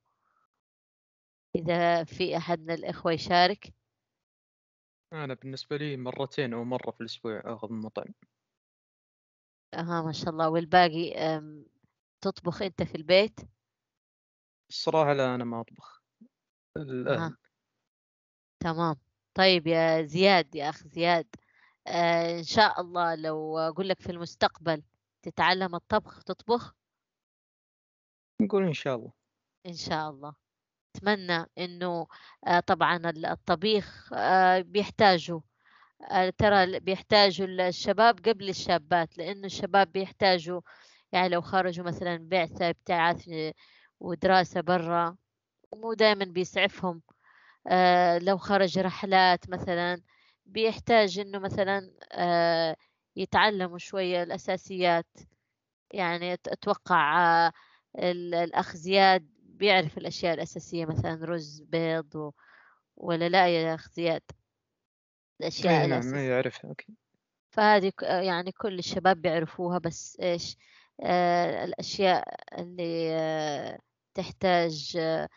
S1: إذا في أحد من الإخوة يشارك أنا بالنسبة لي مرتين أو مرة في الأسبوع أخذ من مطعم أها ما شاء الله والباقي تطبخ أنت في البيت؟ الصراحة لا أنا ما أطبخ الأهل آه. تمام طيب يا زياد يا أخ زياد آه إن شاء الله لو أقول لك في المستقبل تتعلم الطبخ تطبخ؟ نقول إن شاء الله إن شاء الله أتمنى إنه آه، طبعًا الطبيخ آه، بيحتاجوا آه، ترى بيحتاجوا الشباب قبل الشابات، لإنه الشباب بيحتاجوا يعني لو خرجوا مثلًا بعثة ابتعاث ودراسة برّا مو دايمًا بيسعفهم، لو خرج رحلات مثلًا بيحتاج إنه مثلًا يتعلموا شوية الأساسيات، يعني أتوقع الأخ زياد بيعرف الأشياء الأساسية مثلا رز بيض و... ولا لا يا أخ زياد الأشياء الأساسية نعم ما يعرفها أوكي فهذه يعني كل الشباب بيعرفوها بس إيش آه الأشياء اللي آه تحتاج آه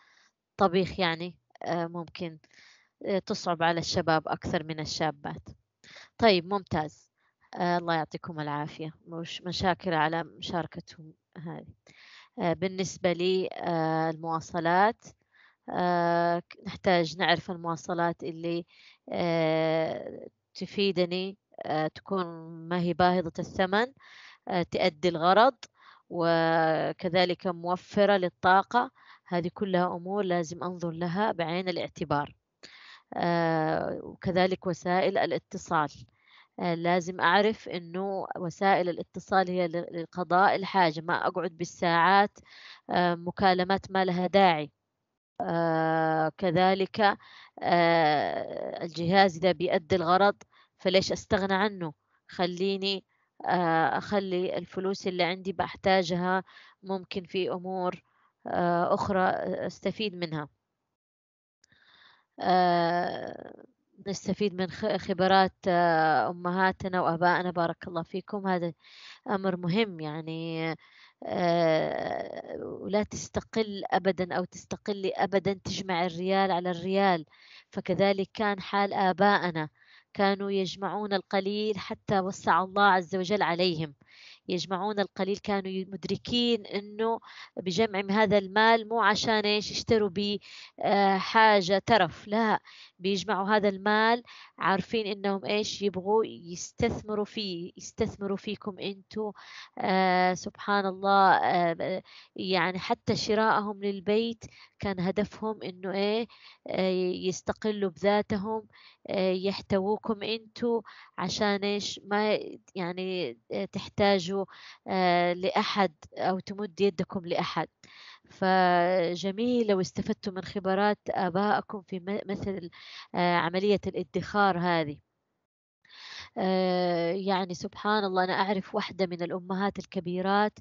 S1: طبيخ يعني آه ممكن آه تصعب على الشباب أكثر من الشابات طيب ممتاز آه الله يعطيكم العافية مش مشاكل على مشاركتهم هذه آه، بالنسبة للمواصلات آه، آه، نحتاج نعرف المواصلات اللي تفيدني تكون ما هي باهظة الثمن تؤدي الغرض وكذلك موفرة للطاقة هذه كلها أمور لازم أنظر لها بعين الاعتبار وكذلك وسائل الاتصال آه، لازم أعرف إنه وسائل الاتصال هي لقضاء الحاجة ما أقعد بالساعات آه، مكالمات ما لها داعي آه، كذلك الجهاز إذا بيأدي الغرض فليش أستغنى عنه خليني أخلي الفلوس اللي عندي بحتاجها ممكن في أمور أخرى أستفيد منها نستفيد من خبرات آه، أمهاتنا وأبائنا بارك الله فيكم هذا أمر مهم يعني ولا آه، تستقل أبدا أو تستقلي أبدا تجمع الريال على الريال فكذلك كان حال آبائنا كانوا يجمعون القليل حتى وسع الله عز وجل عليهم يجمعون القليل كانوا مدركين انه بجمع هذا المال مو عشان ايش يشتروا به آه، حاجه ترف لا بيجمعوا هذا المال عارفين انهم ايش يبغوا يستثمروا فيه يستثمروا فيكم انتوا آه سبحان الله آه يعني حتى شرائهم للبيت كان هدفهم انه ايه آه يستقلوا بذاتهم آه يحتووكم انتوا عشان ايش ما يعني آه، تحتاجوا آه لاحد او تمد يدكم لاحد فجميل لو استفدتوا من خبرات آبائكم في مثل آه، عملية الادخار هذه آه، يعني سبحان الله أنا أعرف واحدة من الأمهات الكبيرات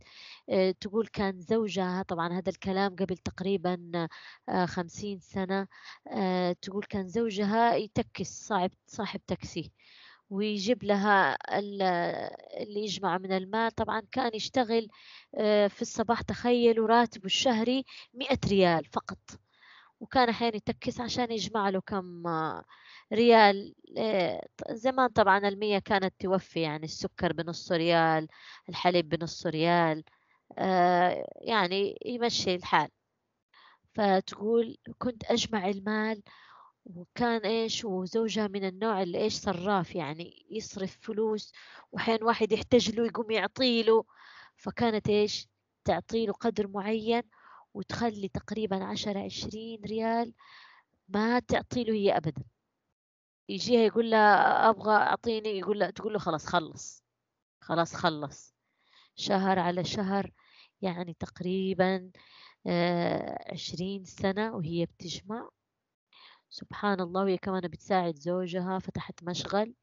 S1: آه، تقول كان زوجها طبعا هذا الكلام قبل تقريبا خمسين سنة تقول كان زوجها يتكس صاحب صاحب تاكسي ويجيب لها اللي يجمع من المال طبعا كان يشتغل آه، في الصباح تخيلوا راتبه الشهري مئة ريال فقط وكان أحيانا يتكس عشان يجمع له كم آه، ريال آه، زمان طبعا المية كانت توفي يعني السكر بنص ريال الحليب بنص ريال يعني يمشي الحال فتقول كنت أجمع المال وكان ايش وزوجها من النوع اللي ايش صراف يعني يصرف فلوس وحين واحد يحتاج له يقوم يعطي له فكانت ايش تعطي له قدر معين وتخلي تقريبا عشرة عشرين ريال ما تعطي له هي أبدا يجيها يقول لها أبغى أعطيني يقول لها تقول له خلاص خلص خلاص خلص شهر على شهر يعني تقريبا آه، عشرين سنة وهي بتجمع سبحان الله وهي كمان بتساعد زوجها فتحت مشغل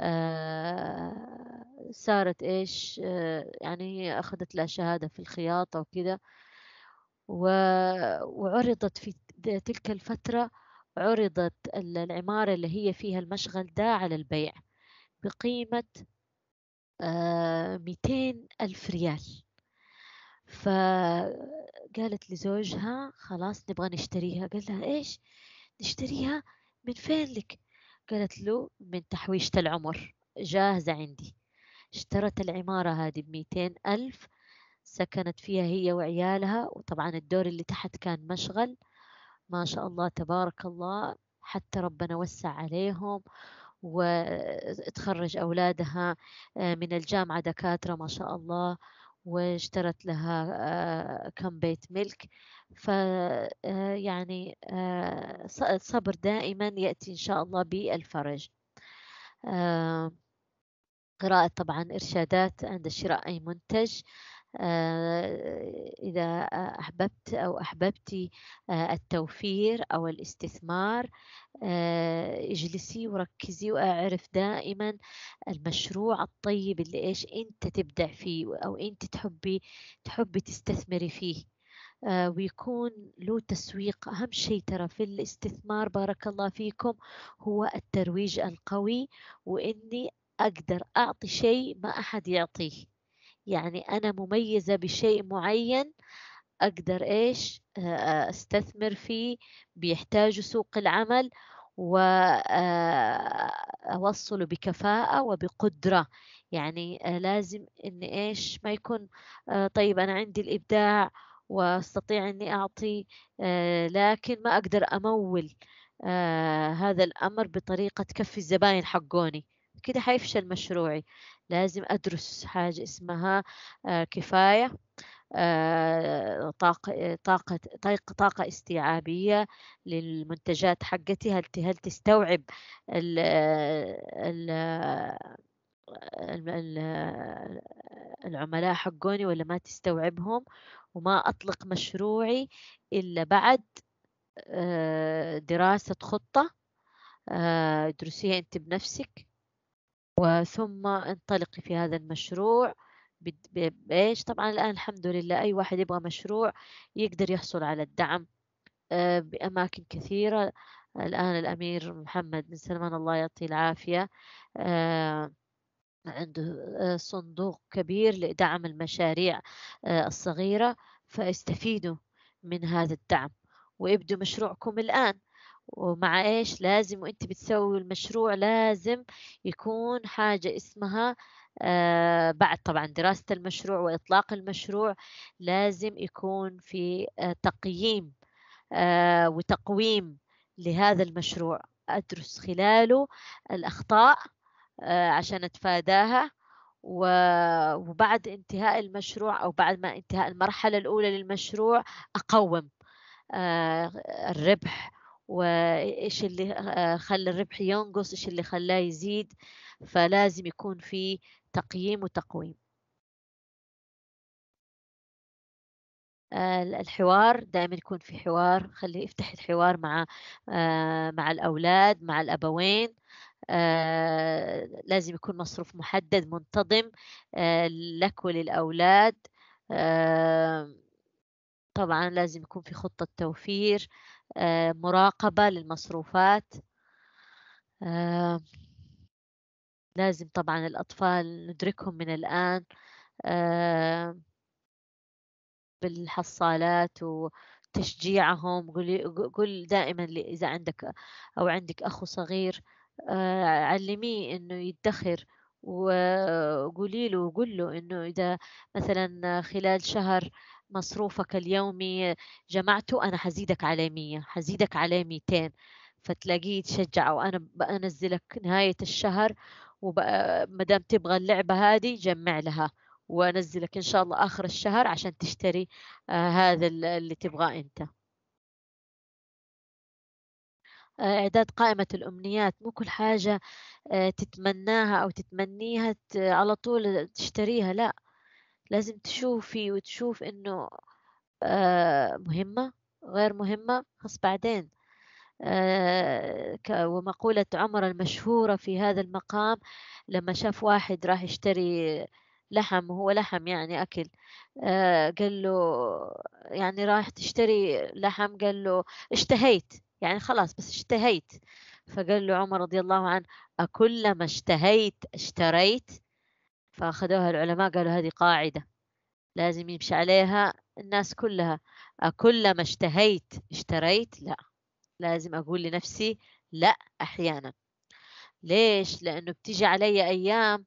S1: آه صارت ايش آه يعني هي اخذت لها شهاده في الخياطه وكذا وعرضت في تلك الفتره عرضت العماره اللي هي فيها المشغل ده على البيع بقيمه آه 200 الف ريال فقالت لزوجها خلاص نبغى نشتريها قال لها ايش نشتريها من فين لك قالت له من تحويشة العمر جاهزة عندي اشترت العمارة هذه بميتين ألف سكنت فيها هي وعيالها وطبعا الدور اللي تحت كان مشغل ما شاء الله تبارك الله حتى ربنا وسع عليهم وتخرج أولادها آه، من الجامعة دكاترة ما شاء الله واشترت لها آه، كم بيت ملك ف آه، يعني آه، الصبر دائما يأتي إن شاء الله بالفرج قراءة طبعا إرشادات عند شراء أي منتج آه، إذا أحببت أو أحببتي آه، التوفير أو الاستثمار آه، اجلسي وركزي وأعرف دائما المشروع الطيب اللي إيش أنت تبدع فيه أو أنت تحبي تحبي تستثمري فيه ويكون له تسويق أهم شيء ترى في الاستثمار بارك الله فيكم هو الترويج القوي وإني أقدر أعطي شيء ما أحد يعطيه يعني أنا مميزة بشيء معين أقدر إيش آه، آه، أستثمر فيه بيحتاجه سوق العمل وأوصله آه، بكفاءة وبقدرة يعني لازم إن إيش ما يكون طيب أنا عندي الإبداع واستطيع اني اعطي لكن ما اقدر امول هذا الامر بطريقه تكفي الزباين حقوني كده حيفشل مشروعي لازم أدرس حاجة اسمها آه، كفاية آه، طاقة طاقة طاقة استيعابية للمنتجات حقتي هل هل تستوعب ال ال العملاء حقوني ولا ما تستوعبهم وما أطلق مشروعي إلا بعد آه، دراسة خطة ادرسيها أنت بنفسك وثم انطلقي في هذا المشروع بايش طبعا الان الحمد لله اي واحد يبغى مشروع يقدر يحصل على الدعم آه، باماكن كثيره الان الامير محمد بن سلمان الله يعطيه العافيه آه، عنده آه، صندوق كبير لدعم المشاريع الصغيره فاستفيدوا من هذا الدعم وابدوا مشروعكم الان ومع ايش لازم وانت بتسوي المشروع لازم يكون حاجه اسمها آه بعد طبعا دراسه المشروع واطلاق المشروع لازم يكون في آه تقييم آه وتقويم لهذا المشروع ادرس خلاله الاخطاء آه، عشان اتفاداها وبعد انتهاء المشروع او بعد ما انتهاء المرحله الاولى للمشروع اقوم آه، الربح وايش اللي آه، خلى الربح ينقص ايش اللي خلاه يزيد فلازم يكون في تقييم وتقويم آه، الحوار دائما يكون في حوار خلي يفتح الحوار مع آه، مع الاولاد مع الابوين لازم يكون مصروف محدد منتظم لك وللاولاد طبعا لازم يكون في خطة توفير آه، مراقبة للمصروفات آه، لازم طبعا الأطفال ندركهم من الآن آه، بالحصالات وتشجيعهم قل, قل دائما إذا عندك أو عندك أخ صغير علميه إنه يدخر وقولي له وقل له إنه إذا مثلا خلال شهر مصروفك اليومي جمعته انا حزيدك على مية حزيدك على ميتين فتلاقيه يتشجع وانا بنزلك نهايه الشهر ومدام تبغى اللعبه هذه جمع لها وانزلك ان شاء الله اخر الشهر عشان تشتري آه هذا اللي تبغاه انت آه، إعداد قائمة الأمنيات مو كل حاجة آه، تتمناها أو تتمنيها على طول تشتريها لا لازم تشوفي وتشوف انه آه، مهمة غير مهمة خص بعدين آه، ومقولة عمر المشهورة في هذا المقام لما شاف واحد راح يشتري لحم وهو لحم يعني أكل آه، قال له يعني راح تشتري لحم قال له اشتهيت يعني خلاص بس اشتهيت فقال له عمر رضي الله عنه أكلما اشتهيت اشتريت فأخذوها العلماء قالوا هذه قاعدة لازم يمشي عليها الناس كلها كلما اشتهيت اشتريت لا لازم أقول لنفسي لا أحيانا ليش لأنه بتيجي علي أيام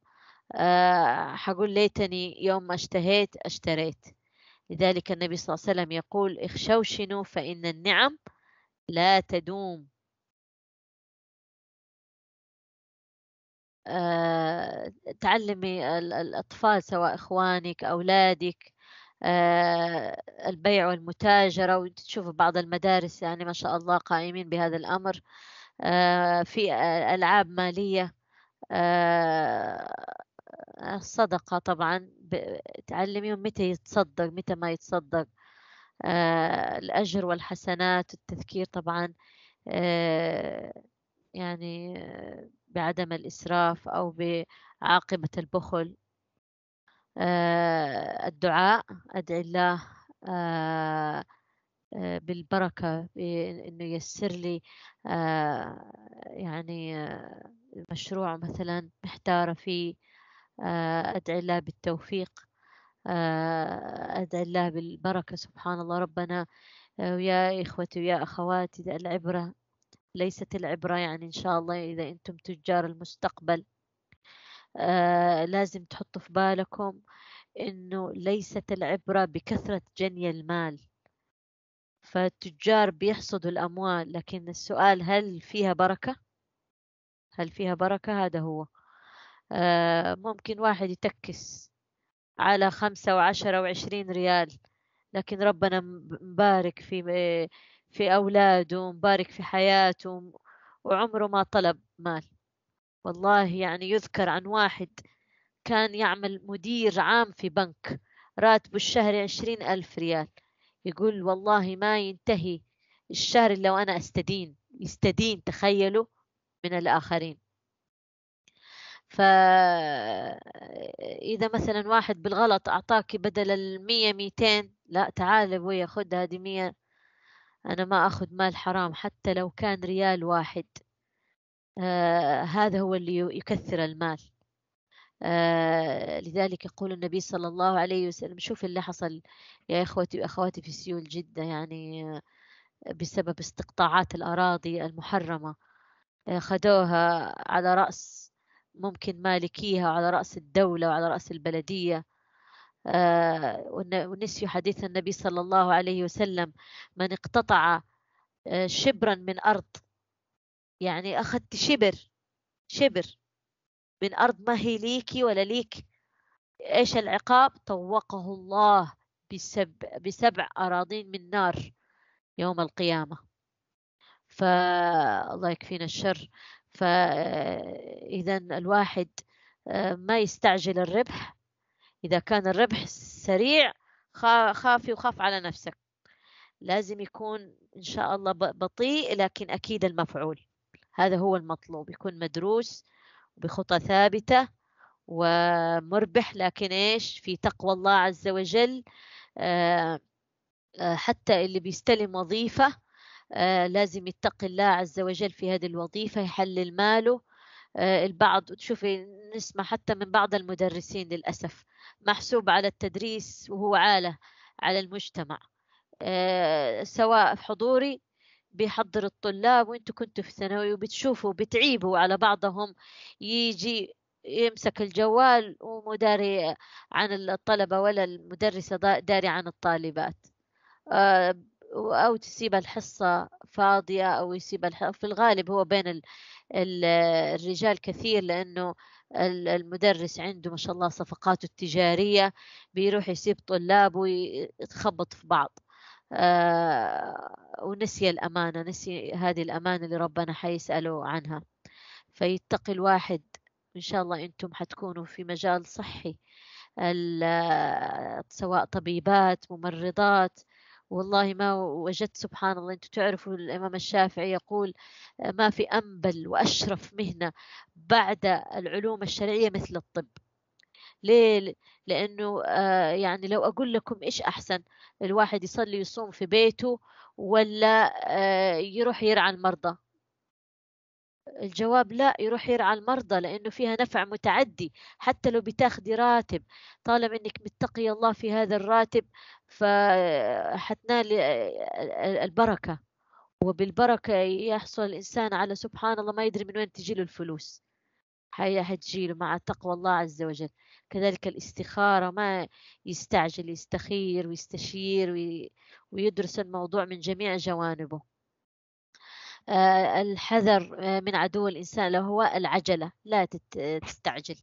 S1: أه حقول ليتني يوم ما اشتهيت اشتريت لذلك النبي صلى الله عليه وسلم يقول اخشوشنوا فإن النعم لا تدوم آه، تعلمي الأطفال سواء إخوانك أولادك آه، البيع والمتاجرة وتشوفوا بعض المدارس يعني ما شاء الله قائمين بهذا الأمر آه، في ألعاب مالية الصدقة طبعا تعلميهم متى يتصدق متى ما يتصدق الأجر والحسنات التذكير طبعا يعني بعدم الإسراف أو بعاقبة البخل آه، الدعاء أدعي الله آه، آه، بالبركة إنه يسر لي يعني مشروع مثلا محتارة فيه أدعي الله بالتوفيق أدعي الله بالبركة سبحان الله ربنا ويا إخوتي ويا أخواتي العبرة ليست العبرة يعني إن شاء الله إذا أنتم تجار المستقبل آه، لازم تحطوا في بالكم إنه ليست العبرة بكثرة جني المال فالتجار بيحصدوا الأموال لكن السؤال هل فيها بركة؟ هل فيها بركة؟ هذا هو آه، ممكن واحد يتكس على خمسة وعشرة وعشرين ريال لكن ربنا مبارك في في أولاده ومبارك في حياته وعمره ما طلب مال والله يعني يذكر عن واحد كان يعمل مدير عام في بنك راتبه الشهري عشرين ألف ريال يقول والله ما ينتهي الشهر إلا وأنا أستدين يستدين تخيلوا من الآخرين فإذا مثلا واحد بالغلط أعطاك بدل المية ميتين لا تعال أبوي خد هذه مية أنا ما أخذ مال حرام حتى لو كان ريال واحد آه هذا هو اللي يكثر المال آه لذلك يقول النبي صلى الله عليه وسلم شوف اللي حصل يا إخوتي وأخواتي في سيول جدة يعني آه، بسبب استقطاعات الأراضي المحرمة آه، خدوها على رأس ممكن مالكيها وعلى رأس الدولة وعلى رأس البلدية آه، ونسي حديث النبي صلى الله عليه وسلم من اقتطع آه، شبرا من أرض يعني أخذت شبر شبر من أرض ما هي ليكي ولا ليك إيش العقاب طوقه الله بسبع, بسبع أراضين من نار يوم القيامة فالله يكفينا الشر فإذا الواحد آه، ما يستعجل الربح إذا كان الربح سريع خافي وخاف على نفسك لازم يكون إن شاء الله بطيء لكن أكيد المفعول هذا هو المطلوب يكون مدروس بخطى ثابتة ومربح لكن إيش في تقوى الله عز وجل آه، آه، حتى اللي بيستلم وظيفة آه، لازم يتقي الله عز وجل في هذه الوظيفة يحلل ماله البعض تشوفي نسمع حتى من بعض المدرسين للأسف محسوب على التدريس وهو عالة على المجتمع آه، سواء حضوري بيحضر الطلاب وانتوا كنتوا في ثانوي وبتشوفوا بتعيبوا على بعضهم يجي يمسك الجوال ومداري عن الطلبة ولا المدرسة داري عن الطالبات آه، أو تسيب الحصة فاضية أو يسيب الحصة في الغالب هو بين الرجال كثير لأنه المدرس عنده ما شاء الله صفقاته التجارية بيروح يسيب طلابه ويتخبط في بعض آه، ونسي الأمانة نسي هذه الأمانة اللي ربنا حيسأله عنها فيتقي الواحد إن شاء الله أنتم حتكونوا في مجال صحي سواء طبيبات ممرضات والله ما وجدت سبحان الله أنتم تعرفوا الإمام الشافعي يقول ما في أنبل وأشرف مهنة بعد العلوم الشرعية مثل الطب ليه؟ لأنه آه، يعني لو أقول لكم إيش أحسن الواحد يصلي يصوم في بيته ولا آه، يروح يرعى المرضى الجواب لا يروح يرعى المرضى لأنه فيها نفع متعدي حتى لو بتاخدي راتب طالما أنك متقي الله في هذا الراتب فحتنال البركة وبالبركة يحصل الإنسان على سبحان الله ما يدري من وين تجيله الفلوس حتجيله مع تقوى الله عز وجل كذلك الاستخارة ما يستعجل يستخير ويستشير وي... ويدرس الموضوع من جميع جوانبه آه، الحذر آه، من عدو الإنسان له هو العجلة لا تستعجل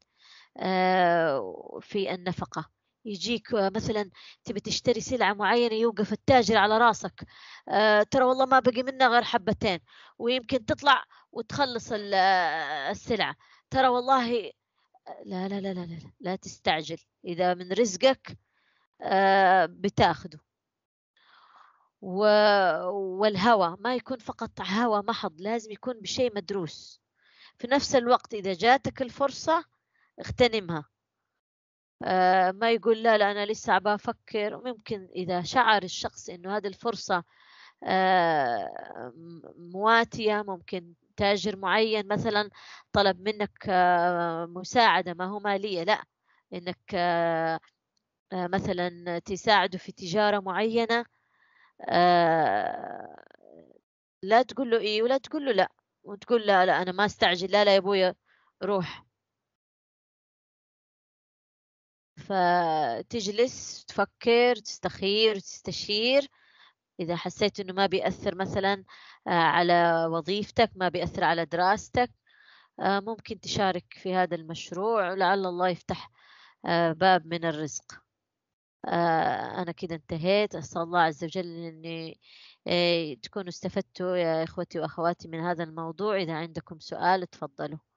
S1: آه، في النفقة يجيك آه، مثلا تبي تشتري سلعة معينة يوقف التاجر على راسك آه، ترى والله ما بقي منها غير حبتين ويمكن تطلع وتخلص آه، السلعة ترى والله لا لا لا لا لا, لا تستعجل إذا من رزقك بتاخده والهوى ما يكون فقط هوى محض لازم يكون بشيء مدروس في نفس الوقت إذا جاتك الفرصة اغتنمها آه، ما يقول لا لا أنا لسه بفكر وممكن إذا شعر الشخص إنه هذه الفرصة آه، مواتية ممكن تاجر معين مثلا طلب منك آه، مساعدة ما هو مالية لا إنك مثلا تساعده في تجارة معينة لا تقول له إيه ولا تقول له لا وتقول لا لا أنا ما استعجل لا لا يا أبويا روح فتجلس تفكر تستخير تستشير إذا حسيت إنه ما بيأثر مثلا آه، على وظيفتك ما بيأثر على دراستك آه، ممكن تشارك في هذا المشروع لعل الله يفتح آه، باب من الرزق أنا كده انتهيت أسأل الله عز وجل أني تكونوا استفدتوا يا إخوتي وأخواتي من هذا الموضوع إذا عندكم سؤال تفضلوا